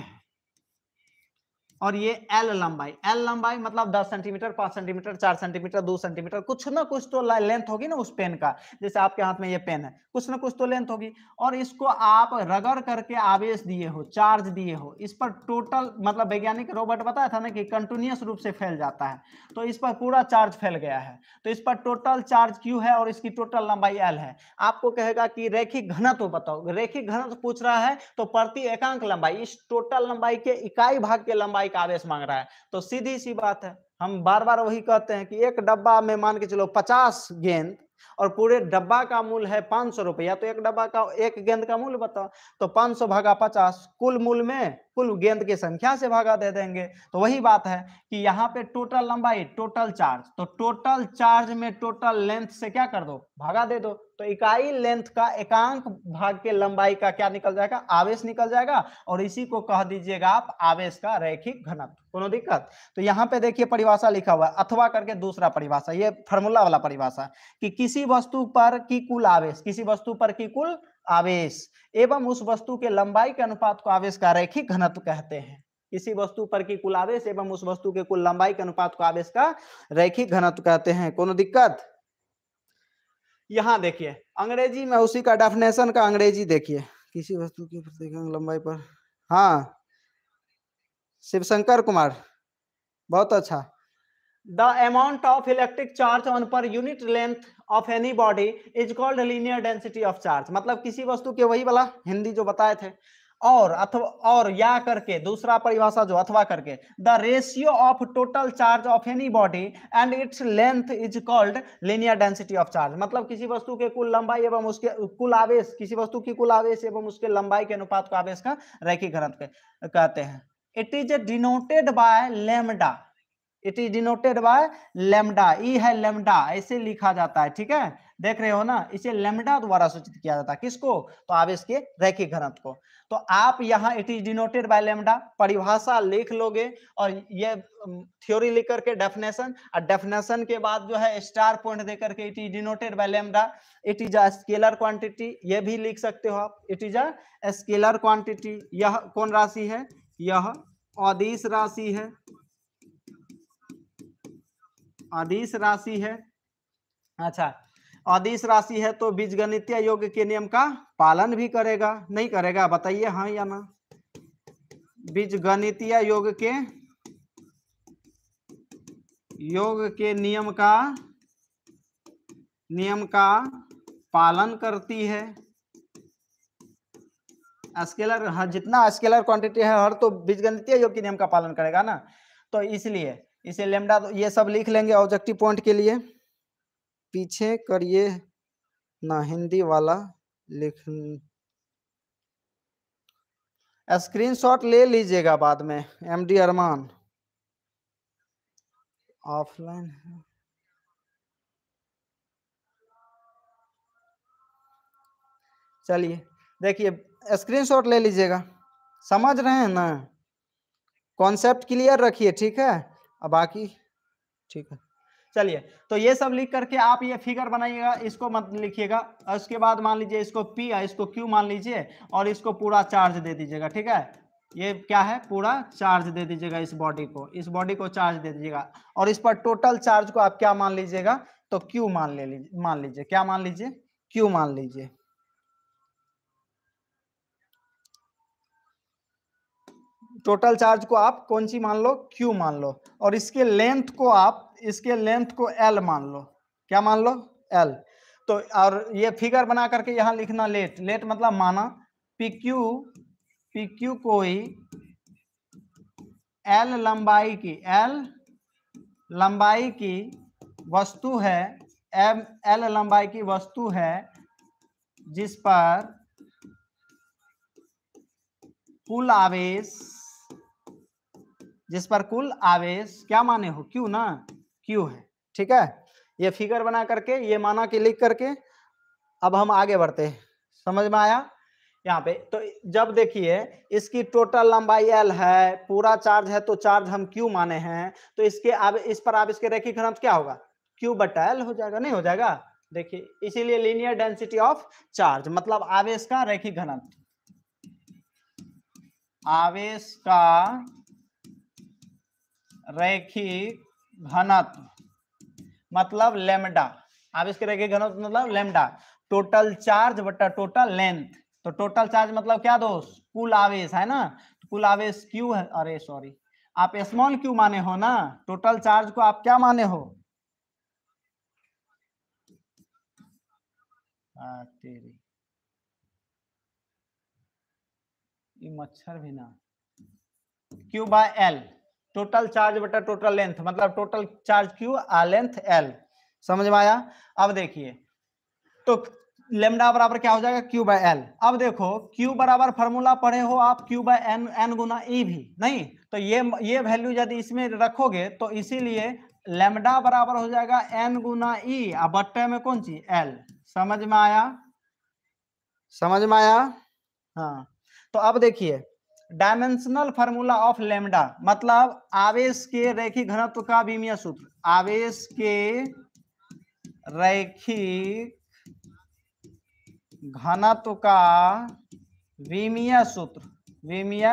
A: और ये एल लंबाई एल लंबाई मतलब 10 सेंटीमीटर 5 सेंटीमीटर 4 सेंटीमीटर 2 सेंटीमीटर कुछ ना कुछ तो लेंथ होगी ना उस पेन का जैसे आपके हाथ में ये पेन है कुछ ना कुछ तो लेंथ होगी और इसको आप रगड़ करके आवेश दिए हो चार्ज दिए हो इस पर टोटल मतलब वैज्ञानिक रोबोट बताया था ना कि कंटिन्यूस रूप से फैल जाता है तो इस पर पूरा चार्ज फैल गया है तो इस पर टोटल चार्ज क्यू है और इसकी टोटल लंबाई एल है आपको कहेगा कि रेखी घनत्व बताओ रेखी घनत्व पूछ रहा है तो प्रति एकांक लंबाई इस टोटल लंबाई के इकाई भाग के लंबाई का आवेश मांग रहा है तो सीधी सी बात है हम बार बार वही कहते हैं कि एक डब्बा में मान के चलो पचास गेंद और पूरे डब्बा का मूल है पांच सौ रुपया तो एक डब्बा का एक गेंद का मूल बताओ तो पांच सौ भागा पचास कुल मूल में कुल गेंद की संख्या से भागा दे देंगे तो वही बात है कि यहाँ पे टोटल लंबाई टोटल चार्ज तो टोटल चार्ज में टोटल लेंथ से क्या कर दो भागा दे दो तो इकाई लेंथ का एकांक भाग के लंबाई का क्या निकल जाएगा आवेश निकल जाएगा और इसी को कह दीजिएगा आप आवेश का रैखिक घनत्व कोनो दिक्कत तो यहाँ पे देखिए परिभाषा लिखा हुआ है अथवा करके दूसरा परिभाषा ये फॉर्मूला वाला परिभाषा कि किसी वस्तु पर की कुल आवेश किसी वस्तु पर की कुल आवेश एवं उस वस्तु के लंबाई के अनुपात को आवेश का रैखिक घनत्व कहते हैं किसी वस्तु पर की कुल आवेश एवं उस वस्तु के कुल लंबाई के अनुपात को आवेश का रैखिक घनत्व कहते हैं कोनो दिक्कत यहां देखिए अंग्रेजी में उसी का डेफिनेशन का अंग्रेजी देखिए किसी वस्तु की प्रत्येक लंबाई पर हाँ शिवशंकर कुमार बहुत अच्छा the amount of electric charge on per unit length of any body is called linear density of charge मतलब किसी वस्तु के वही वाला हिंदी जो बताए थे और अथवा और या करके दूसरा परिभाषा जो अथवा करके the ratio of total charge of any body and its length is called linear density of charge मतलब किसी वस्तु के कुल लंबाई एवं उसके कुल आवेश किसी वस्तु की कुल आवेश एवं उसके लंबाई के अनुपात को आवेश का रैखिक घनत्व कहते हैं it is denoted by lambda it is denoted by lambda ई है लेमडा ऐसे लिखा जाता है ठीक है देख रहे हो ना इसे लेमडा द्वारा सूचित किया जाता है किसको तो आप इसके रैखिक घनत्व को तो आप यहाँ it is denoted by lambda परिभाषा लिख लोगे और ये थ्योरी लिख करके डेफिनेशन और डेफिनेशन के बाद जो है स्टार पॉइंट दे करके it is denoted by lambda it is a scalar quantity ये भी लिख सकते हो आप it is a scalar quantity यह कौन राशि है यह अदिश राशि है अधिस राशि है अच्छा अधिस राशि है तो बीजगणितीय योग के नियम का पालन भी करेगा नहीं करेगा बताइए हाँ या ना बीजगणितीय योग के योग के नियम का नियम का पालन करती है स्केलर हाँ जितना स्केलर क्वांटिटी है हर तो बीजगणितीय योग के नियम का पालन करेगा ना तो इसलिए इसे लेमडा तो ये सब लिख लेंगे ऑब्जेक्टिव पॉइंट के लिए पीछे करिए ना हिंदी वाला लिख स्क्रीनशॉट ले लीजिएगा बाद में एम डी अरमान ऑफलाइन है चलिए देखिए स्क्रीनशॉट ले लीजिएगा समझ रहे हैं ना कॉन्सेप्ट क्लियर रखिए ठीक है अब बाकी ठीक है चलिए तो ये सब लिख करके आप ये फिगर बनाइएगा इसको मत लिखिएगा उसके बाद मान लीजिए इसको पी है इसको क्यू मान लीजिए और इसको पूरा चार्ज दे दीजिएगा ठीक है ये क्या है पूरा चार्ज दे दीजिएगा इस बॉडी को इस बॉडी को चार्ज दे दीजिएगा और इस पर टोटल चार्ज को आप क्या मान लीजिएगा तो क्यू मान ले मान लीजिए क्या मान लीजिए क्यू मान लीजिए टोटल चार्ज को आप कौन सी मान लो क्यू मान लो और इसके लेंथ को आप इसके लेंथ को एल मान लो क्या मान लो एल तो और ये फिगर बना करके यहाँ लिखना लेट लेट मतलब माना पी क्यू पी क्यू कोई एल लंबाई की एल लंबाई की वस्तु है एम एल लंबाई की वस्तु है जिस पर कुल आवेश जिस पर कुल आवेश क्या माने हो क्यू ना क्यू है ठीक है ये फिगर बना करके ये माना के लिख करके अब हम आगे बढ़ते हैं समझ में आया यहाँ पे तो जब देखिए इसकी टोटल लंबाई एल है पूरा चार्ज है तो चार्ज हम क्यू माने हैं तो इसके अब इस पर आप इसके रेखी घनत्व क्या होगा क्यू बटा एल हो जाएगा नहीं हो जाएगा देखिए इसीलिए लीनियर डेंसिटी ऑफ चार्ज मतलब आवेश का रेखी घनत्व आवेश का रैखिक घनत्व मतलब लेमडा आप इसके रैखिक घनत्व मतलब लेमडा टोटल चार्ज बटा टोटल लेंथ तो टोटल चार्ज मतलब क्या दोस्त कुल आवेश है ना तो कुल आवेश क्यू है अरे सॉरी आप स्मॉल क्यू माने हो ना टोटल चार्ज को आप क्या माने हो आ, तेरी ये मच्छर भी ना Q by L total charge बटा टोटल लेंथ मतलब टोटल चार्ज क्यू आ लेंथ एल समझ में आया अब देखिए तो लेमडा बराबर क्या हो जाएगा क्यू बाय एल अब देखो क्यू बराबर फॉर्मूला पढ़े हो आप क्यू बाय एन एन गुना ई e भी नहीं तो ये ये वैल्यू यदि इसमें रखोगे तो इसीलिए लेमडा बराबर हो जाएगा एन गुना ई e। और बट्टे में कौन सी एल समझ में आया समझ में आया हाँ तो अब देखिए डायमेंशनल फार्मूला ऑफ लेमडा मतलब आवेश के रेखी घनत्व का विमीय सूत्र आवेश के रैखिक घनत्व का विमीय सूत्र विमीय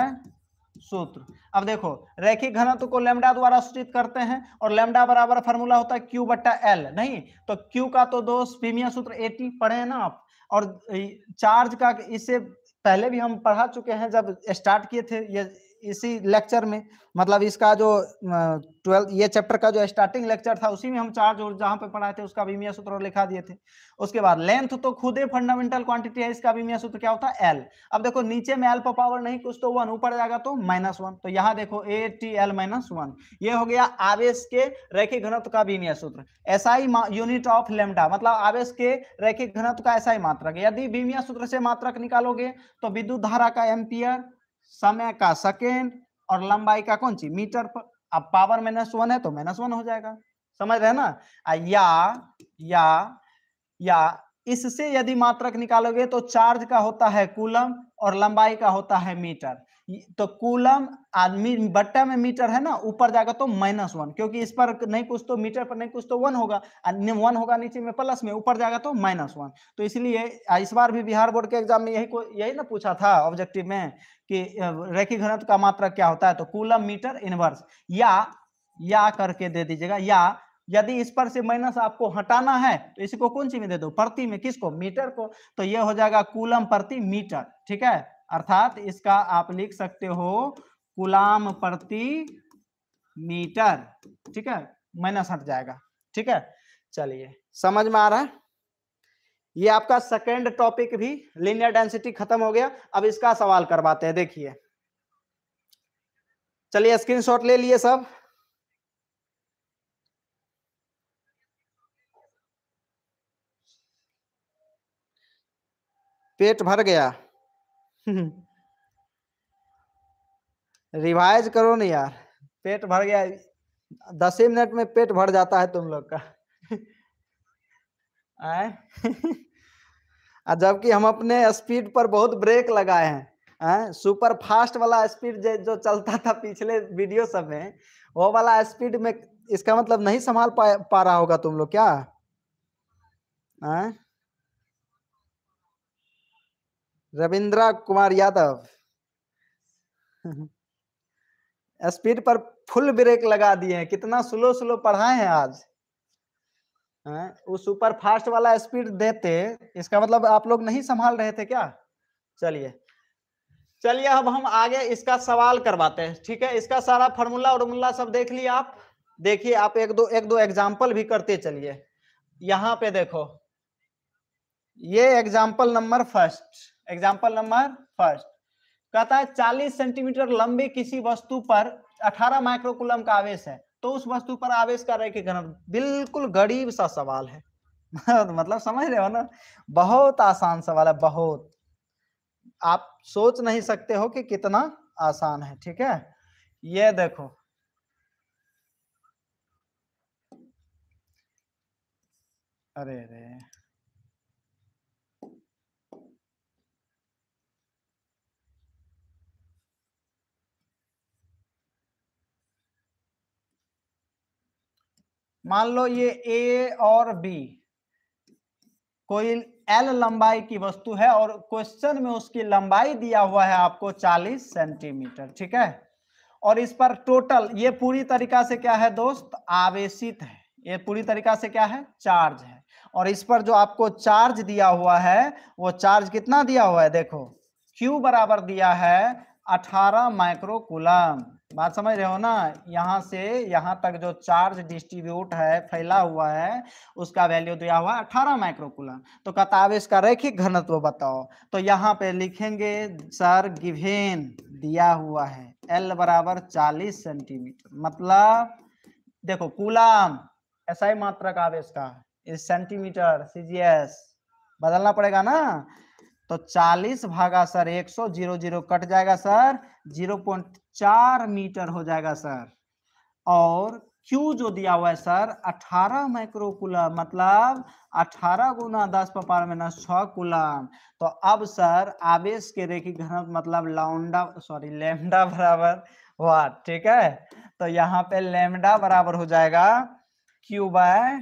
A: सूत्र अब देखो रैखिक घनत्व को लेमडा द्वारा सूचित करते हैं और लेमडा बराबर फार्मूला होता है क्यू बट्टा एल नहीं तो क्यू का तो दोष विमीय सूत्र एटी पढ़े ना आप और चार्ज का इसे पहले भी हम पढ़ा चुके हैं जब स्टार्ट किए थे ये इसी लेक्चर में मतलब इसका जो ट्वेल्थ ये चैप्टर का जो स्टार्टिंग लेक्चर था उसी में हम चार्ज और जहां पे पढ़ाए थे उसका विमिया सूत्र लिखा दिए थे उसके बाद लेंथ तो खुद ही फंडामेंटल क्वांटिटी है इसका विमिया सूत्र क्या होता है एल अब देखो नीचे में एल पर पावर नहीं कुछ तो वन ऊपर जाएगा तो माइनस वन तो यहाँ देखो A T L minus one ये हो गया आवेश के रेखी घनत्व का विमिया सूत्र ऐसा ही यूनिट ऑफ लेमडा मतलब आवेश के रेखी घनत्व का ऐसा ही मात्रक यदि विमिया सूत्र से मात्रक निकालोगे तो विद्युत धारा का एम्पियर समय का सेकेंड और लंबाई का कौन सी मीटर पर अब पावर माइनस वन है तो माइनस वन हो जाएगा समझ रहे ना या या या इससे यदि मात्रक निकालोगे तो चार्ज का होता है कूलम और लंबाई का होता है मीटर तो कूलम आदमी बट्टा में मीटर है ना ऊपर जाएगा तो माइनस वन क्योंकि इस पर नहीं कुछ तो मीटर पर नहीं कुछ तो वन होगा वन होगा नीचे में प्लस में ऊपर जाएगा तो माइनस वन तो इसलिए इस बार भी बिहार बोर्ड के एग्जाम में यही को यही ना पूछा था ऑब्जेक्टिव में कि रेखी घनत्व का मात्रा क्या होता है तो कूलम मीटर इनवर्स या या करके दे दीजिएगा या यदि इस पर से माइनस आपको हटाना है तो इसी को कौन सी में दे दो प्रति में किसको मीटर को तो यह हो जाएगा कूलम प्रति मीटर ठीक है अर्थात इसका आप लिख सकते हो गुलाम प्रति मीटर ठीक है माइनस हट जाएगा ठीक है चलिए समझ में आ रहा है ये आपका सेकेंड टॉपिक भी लिनियर डेंसिटी खत्म हो गया अब इसका सवाल करवाते हैं देखिए चलिए स्क्रीनशॉट ले लिए सब पेट भर गया रिवाइज करो ना यार पेट भर गया दस ही मिनट में पेट भर जाता है तुम लोग का आए जबकि हम अपने स्पीड पर बहुत ब्रेक लगाए हैं सुपर फास्ट वाला स्पीड जो चलता था पिछले वीडियो सब में वो वाला स्पीड में इसका मतलब नहीं संभाल पा, पा रहा होगा तुम लोग क्या आ? रविंद्रा कुमार यादव स्पीड पर फुल ब्रेक लगा दिए हैं कितना स्लो स्लो पढ़ाए हैं आज वो सुपर फास्ट वाला स्पीड देते इसका मतलब आप लोग नहीं संभाल रहे थे क्या चलिए चलिए अब हम आगे इसका सवाल करवाते हैं ठीक है इसका सारा फॉर्मूला उर्मूला सब देख लिया आप देखिए आप एक दो एक दो एग्जाम्पल भी करते चलिए यहाँ पे देखो ये example number first example number first कहता है चालीस सेंटीमीटर लंबी किसी वस्तु पर 18 माइक्रोकुलम का आवेश है तो उस वस्तु पर आवेश कर रैखिक घन बिल्कुल गरीब सा सवाल है मतलब समझ रहे हो ना बहुत आसान सवाल है बहुत आप सोच नहीं सकते हो कि कितना आसान है ठीक है ये देखो अरे अरे मान लो ये ए और बी कोई एल लंबाई की वस्तु है और क्वेश्चन में उसकी लंबाई दिया हुआ है आपको 40 सेंटीमीटर ठीक है और इस पर टोटल ये पूरी तरीका से क्या है दोस्त आवेशित है ये पूरी तरीका से क्या है चार्ज है और इस पर जो आपको चार्ज दिया हुआ है वो चार्ज कितना दिया हुआ है देखो क्यू बराबर दिया है 18 कूलम बात समझ रहे हो ना यहाँ से यहाँ तक जो चार्ज डिस्ट्रीब्यूट है फैला हुआ है उसका वैल्यू दिया हुआ है माइक्रो कूलम तो कताब इसका रैखिक घनत्व बताओ तो यहाँ पे लिखेंगे सर गिवेन दिया हुआ है एल बराबर चालीस सेंटीमीटर मतलब देखो कूलम ऐसा ही मात्रा का आवेश का इस सेंटीमीटर सीजीएस बदलना पड़ेगा ना तो 40 भागा सर 100 जीरो जीरो कट जाएगा सर 0.4 मीटर हो जाएगा सर और Q जो दिया हुआ है सर 18 माइक्रोकुलम मतलब 18 गुना दस पपार माइनस छ कुलम तो अब सर आवेश के रेखी घन मतलब लाउंडा सॉरी लेमडा बराबर हुआ ठीक है तो यहाँ पे लेमडा बराबर हो जाएगा Q बाय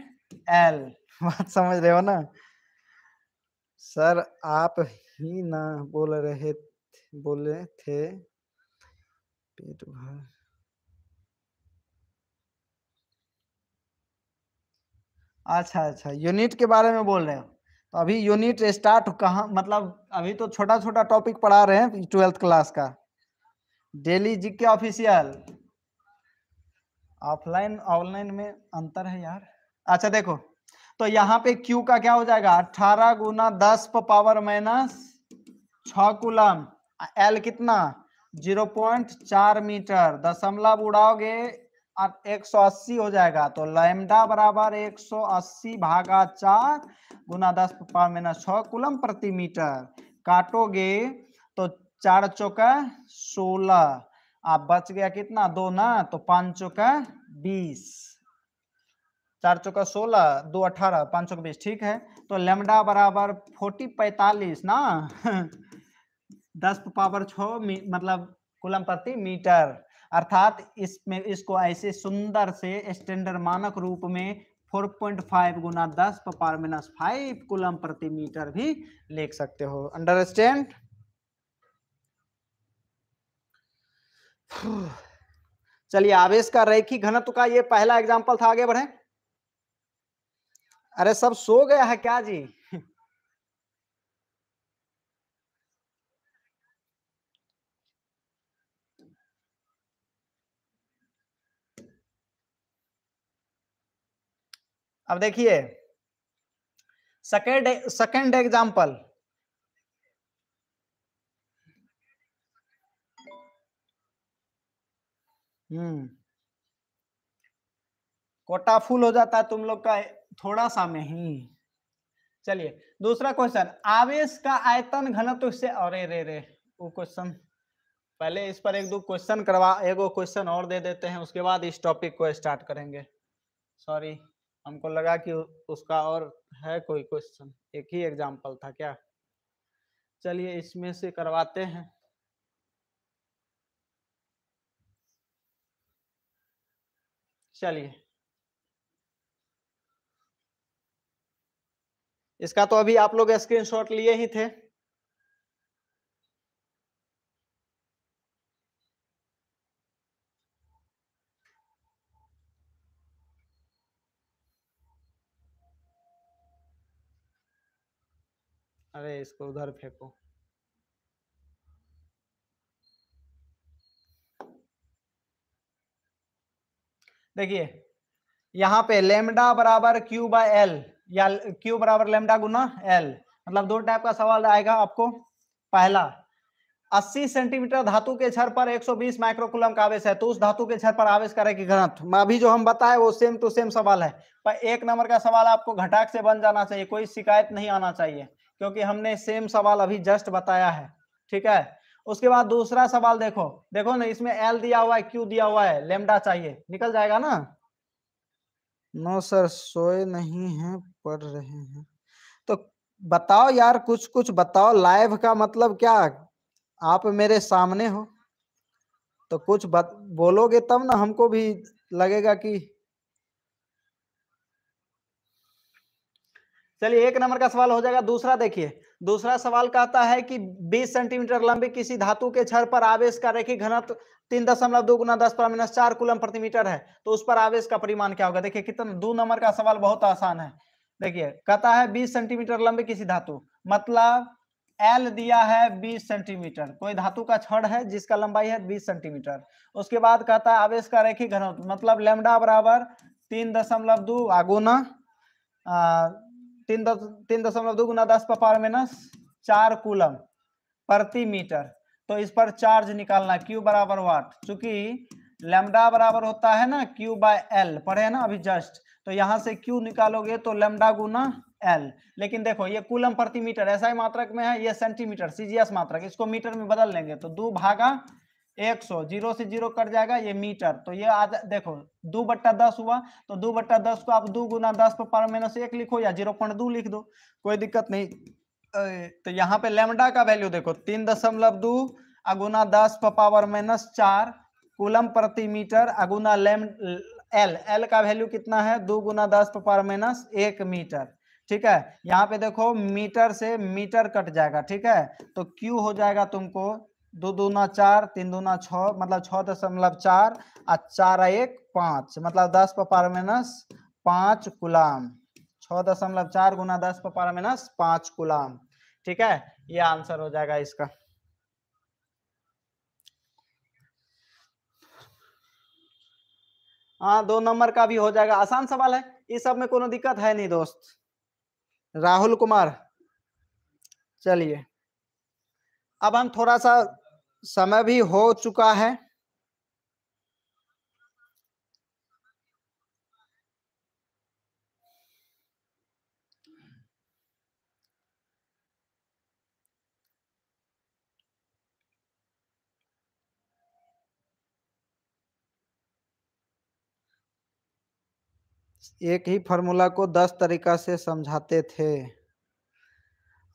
A: एल बात समझ रहे हो ना सर आप ही ना बोल रहे बोले थे पेट भर अच्छा अच्छा यूनिट के बारे में बोल रहे हो तो अभी यूनिट स्टार्ट कहाँ मतलब अभी तो छोटा छोटा टॉपिक पढ़ा रहे हैं ट्वेल्थ क्लास का डेली के ऑफिशियल ऑफलाइन ऑनलाइन में अंतर है यार अच्छा देखो तो यहाँ पे Q का क्या हो जाएगा अठारह गुना दस पावर माइनस छ L कितना जीरो पॉइंट चार मीटर दशमलव उड़ाओगे एक सौ अस्सी हो जाएगा तो लैमडा बराबर एक सौ अस्सी भागा चार गुना दस पावर माइनस छम प्रति मीटर काटोगे तो चार चौका सोलह आप बच गया कितना दो ना तो पांच चौका बीस चार चौका सोलह दो अठारह पाँच सौ बीस ठीक है तो लेमडा बराबर फोर्टी पैतालीस ना दस पावर छ मतलब कुलम प्रति मीटर अर्थात इसमें इसको ऐसे सुंदर से स्टैंडर्ड मानक रूप में 4.5 गुना दस पावर माइनस फाइव कुलम प्रति मीटर भी लिख सकते हो अंडरस्टैंड चलिए आवेश का रेखी घनत्व का ये पहला एग्जाम्पल था आगे बढ़े अरे सब सो गया है क्या जी अब देखिए second second example hmm quota full हो जाता है तुम लोग का थोड़ा सा में ही चलिए दूसरा क्वेश्चन आवेश का आयतन घनत्व से अरे रे रे वो क्वेश्चन पहले इस पर एक दो क्वेश्चन करवा एगो क्वेश्चन और दे देते हैं उसके बाद इस टॉपिक को स्टार्ट करेंगे सॉरी हमको लगा कि उसका और है कोई क्वेश्चन एक ही एग्जाम्पल था क्या चलिए इसमें से करवाते हैं चलिए इसका तो अभी आप लोग स्क्रीनशॉट लिए ही थे अरे इसको उधर फेंको देखिए यहां पे लेमडा बराबर क्यू बाय एल या क्यू बराबर लेमडा गुना एल मतलब दो टाइप का सवाल आएगा आपको पहला 80 सेंटीमीटर धातु के छर पर 120 माइक्रोकुलम का आवेश है तो उस धातु के छर पर आवेश करेगी घनत्व अभी जो हम बताए वो सेम टू सेम सवाल है पर एक नंबर का सवाल आपको घटाक से बन जाना चाहिए कोई शिकायत नहीं आना चाहिए क्योंकि हमने सेम सवाल अभी जस्ट बताया है ठीक है उसके बाद दूसरा सवाल देखो देखो ना इसमें एल दिया हुआ है क्यू दिया हुआ है लेमडा चाहिए निकल जाएगा ना नो सर सोए नहीं हैं पढ़ रहे हैं तो बताओ यार कुछ कुछ बताओ लाइव का मतलब क्या आप मेरे सामने हो तो कुछ बत, बोलोगे तब ना हमको भी लगेगा कि चलिए एक नंबर का सवाल हो जाएगा दूसरा देखिए दूसरा सवाल कहता है कि 20 सेंटीमीटर लंबी किसी धातु के छड़ पर आवेश का रेखी घनत्व तीन दशमलव दो गुना दस पर माइनस चार कुलम प्रति मीटर है तो उस पर आवेश का परिमाण क्या होगा देखिए कितना दो नंबर का सवाल बहुत आसान है देखिए कहता है बीस सेंटीमीटर लंबी किसी धातु मतलब एल दिया है बीस सेंटीमीटर कोई धातु का छड़ है जिसका लंबाई है बीस सेंटीमीटर उसके बाद कहता है आवेश का रेखी घनत्व मतलब लेमडा बराबर तीन दशमलव दो आगुना तीन दस तीन दशमलव दो गुना दस पावर माइनस चार कूलम प्रति मीटर तो इस पर चार्ज निकालना क्यू बराबर वाट चूंकि लेमडा बराबर होता है ना क्यू बाय एल पढ़े ना अभी जस्ट तो यहाँ से क्यू निकालोगे तो लेमडा गुना एल लेकिन देखो ये कूलम प्रति मीटर ऐसा ही मात्रक में है ये सेंटीमीटर सीजीएस मात्रक इसको मीटर में बदल लेंगे तो दो भागा एक सौ जीरो से जीरो कट जाएगा ये मीटर तो ये आज देखो दो बट्टा दस हुआ तो दो बट्टा दस को आप दो गुना दस पर पावर माइनस एक लिखो या जीरो पॉइंट दो लिख दो कोई दिक्कत नहीं तो यहाँ पे लेमडा का वैल्यू देखो तीन दशमलव दो अगुना दस पर पावर माइनस चार कुलम प्रति मीटर अगुना लेम एल एल का वैल्यू कितना है दो गुना दस पर पावर माइनस एक मीटर ठीक है यहाँ पे देखो मीटर से मीटर कट जाएगा ठीक है तो क्यू हो जाएगा तुमको दो दो चार तीन दो छ मतलब छ दशमलव चार आ चार एक पाँच मतलब दस पर पार माइनस पाँच गुलाम छ दशमलव चार गुना दस पर पार माइनस पाँच गुलाम ठीक है ये आंसर हो जाएगा इसका हाँ दो नंबर का भी हो जाएगा आसान सवाल है इस सब में कोनो दिक्कत है नहीं दोस्त राहुल कुमार चलिए अब हम थोड़ा सा समय भी हो चुका है एक ही फार्मूला को दस तरीका से समझाते थे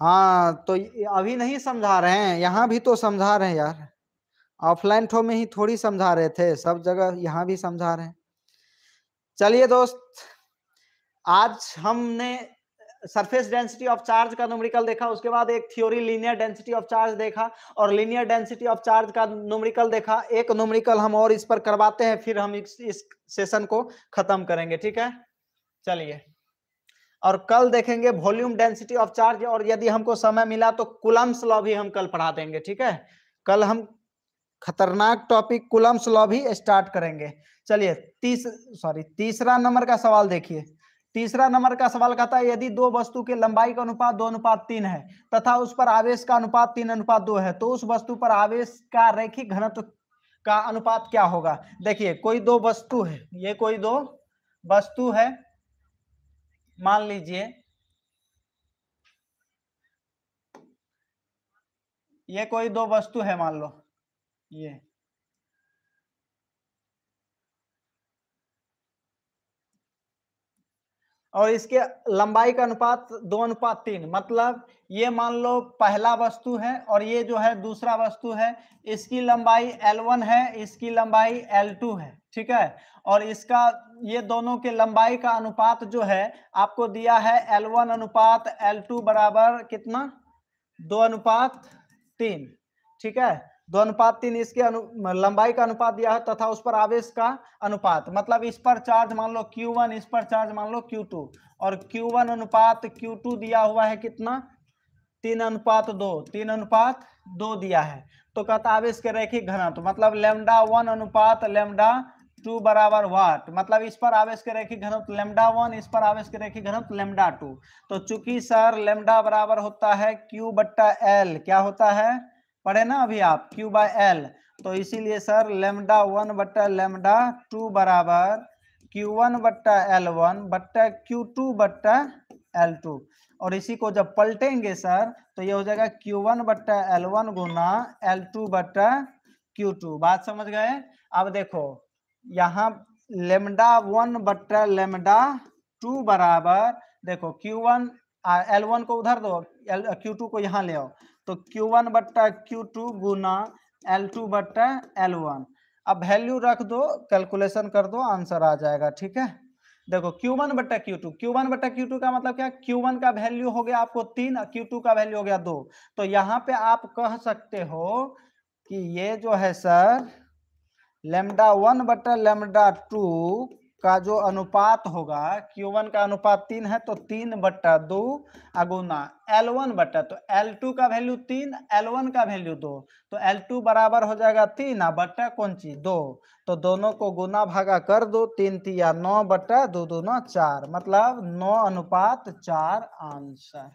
A: हाँ तो अभी नहीं समझा रहे हैं यहाँ भी तो समझा रहे हैं यार ऑफलाइन ठो में ही थोड़ी समझा रहे थे सब जगह यहाँ भी समझा रहे हैं चलिए दोस्त आज हमने सरफेस डेंसिटी ऑफ चार्ज का न्यूमेरिकल देखा उसके बाद एक theory linear density of charge देखा और लीनियर डेंसिटी ऑफ चार्ज का न्यूमेरिकल देखा एक न्यूमेरिकल हम और इस पर करवाते हैं फिर हम इस, इस सेशन को खत्म करेंगे ठीक है चलिए और कल देखेंगे वॉल्यूम डेंसिटी ऑफ चार्ज और यदि हमको समय मिला तो कुलम्स लॉ भी हम कल पढ़ा देंगे ठीक है कल हम खतरनाक टॉपिक कुलम्स लॉ भी स्टार्ट करेंगे चलिए तीस सॉरी तीसरा नंबर का सवाल देखिए तीसरा नंबर का सवाल कहता है यदि दो वस्तु के लंबाई का अनुपात दो अनुपात तीन है तथा उस पर आवेश का अनुपात तीन अनुपात दो है तो उस वस्तु पर आवेश का रैखिक घनत्व का अनुपात क्या होगा देखिए कोई दो वस्तु है ये कोई दो वस्तु है मान लीजिए ये कोई दो वस्तु है मान लो ये और इसके लंबाई का अनुपात दो अनुपात तीन मतलब ये मान लो पहला वस्तु है और ये जो है दूसरा वस्तु है इसकी लंबाई L1 है इसकी लंबाई L2 है ठीक है और इसका ये दोनों के लंबाई का अनुपात जो है आपको दिया है L1 अनुपात L2 बराबर कितना दो अनुपात तीन ठीक है दो अनुपात तीन इसके अनु लंबाई का अनुपात दिया है तथा उस पर आवेश का अनुपात मतलब इस पर चार्ज मान लो वन इस पर चार्ज मान लो टू और वन अनुपात टू दिया हुआ है कितना तीन अनुपात दो तीन अनुपात दो दिया है तो कहता आवेश के रैखिक घनत्व मतलब लेमडा वन अनुपात लेमडा टू बराबर वाट मतलब इस पर आवेश के रेखी घनत्व लेमडा वन इस पर आवेश के रेखी घनत्व लेमडा टू तो चूंकि सर लेमडा बराबर होता है क्यू बट्टा एल क्या होता है पढ़े ना अभी आप क्यू बाय एल तो इसीलिए सर लेमडा वन बट्टा लेमडा टू बराबर Q1 वन बट्टा एल वन बट्टा क्यू टू बट्टा एल टू और इसी को जब पलटेंगे सर तो ये हो जाएगा क्यू वन बट्टा एल वन गुना एल टू बट्टा क्यू टू बात समझ गए अब देखो यहाँ लेमडा वन बट्टा लेमडा टू बराबर देखो क्यू वन एल वन को उधर दो क्यू टू को यहाँ ले आओ तो Q1 वन बट्टा क्यू टू गुना एल टू बट्टा एल वन अब वैल्यू रख दो कैलकुलेशन कर दो आंसर आ जाएगा ठीक है देखो Q1 वन बट्टा क्यू टू क्यू वन बट्टा क्यू टू का मतलब क्या Q1 का वैल्यू हो गया आपको तीन और Q2 का वैल्यू हो गया दो तो यहाँ पे आप कह सकते हो कि ये जो है सर लेमडा वन बट्टा लेमडा टू का जो अनुपात होगा Q1 का अनुपात तीन है तो तीन बट्टा दो अगुना L1 वन बट्टा तो L2 का वैल्यू तीन L1 का वैल्यू दो तो L2 बराबर हो जाएगा तीन आ बट्टा कौन चीज दो तो दोनों को गुना भागा कर दो तीन या नौ बट्टा दो दो नौ चार मतलब नौ अनुपात चार आंसर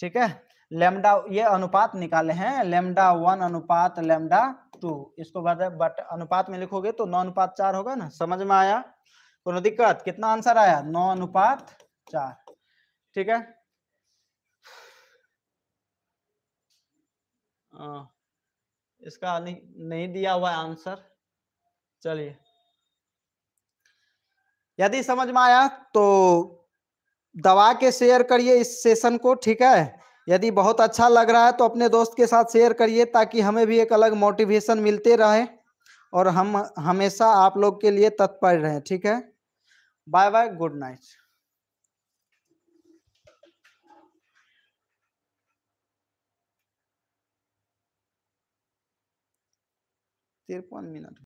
A: ठीक है लेमडा ये अनुपात निकाले हैं लेमडा वन अनुपात लेमडा टू इसको बट अनुपात में लिखोगे तो नौ अनुपात चार होगा ना समझ में आया कोई दिक्कत कितना आंसर आया नौ अनुपात चार ठीक है इसका नहीं, नहीं दिया हुआ आंसर चलिए यदि समझ में आया तो दबा के शेयर करिए इस सेशन को ठीक है यदि बहुत अच्छा लग रहा है तो अपने दोस्त के साथ शेयर करिए ताकि हमें भी एक अलग मोटिवेशन मिलते रहे और हम हमेशा आप लोग के लिए तत्पर रहें ठीक है बाय बाय गुड नाइट तिरपन मिनट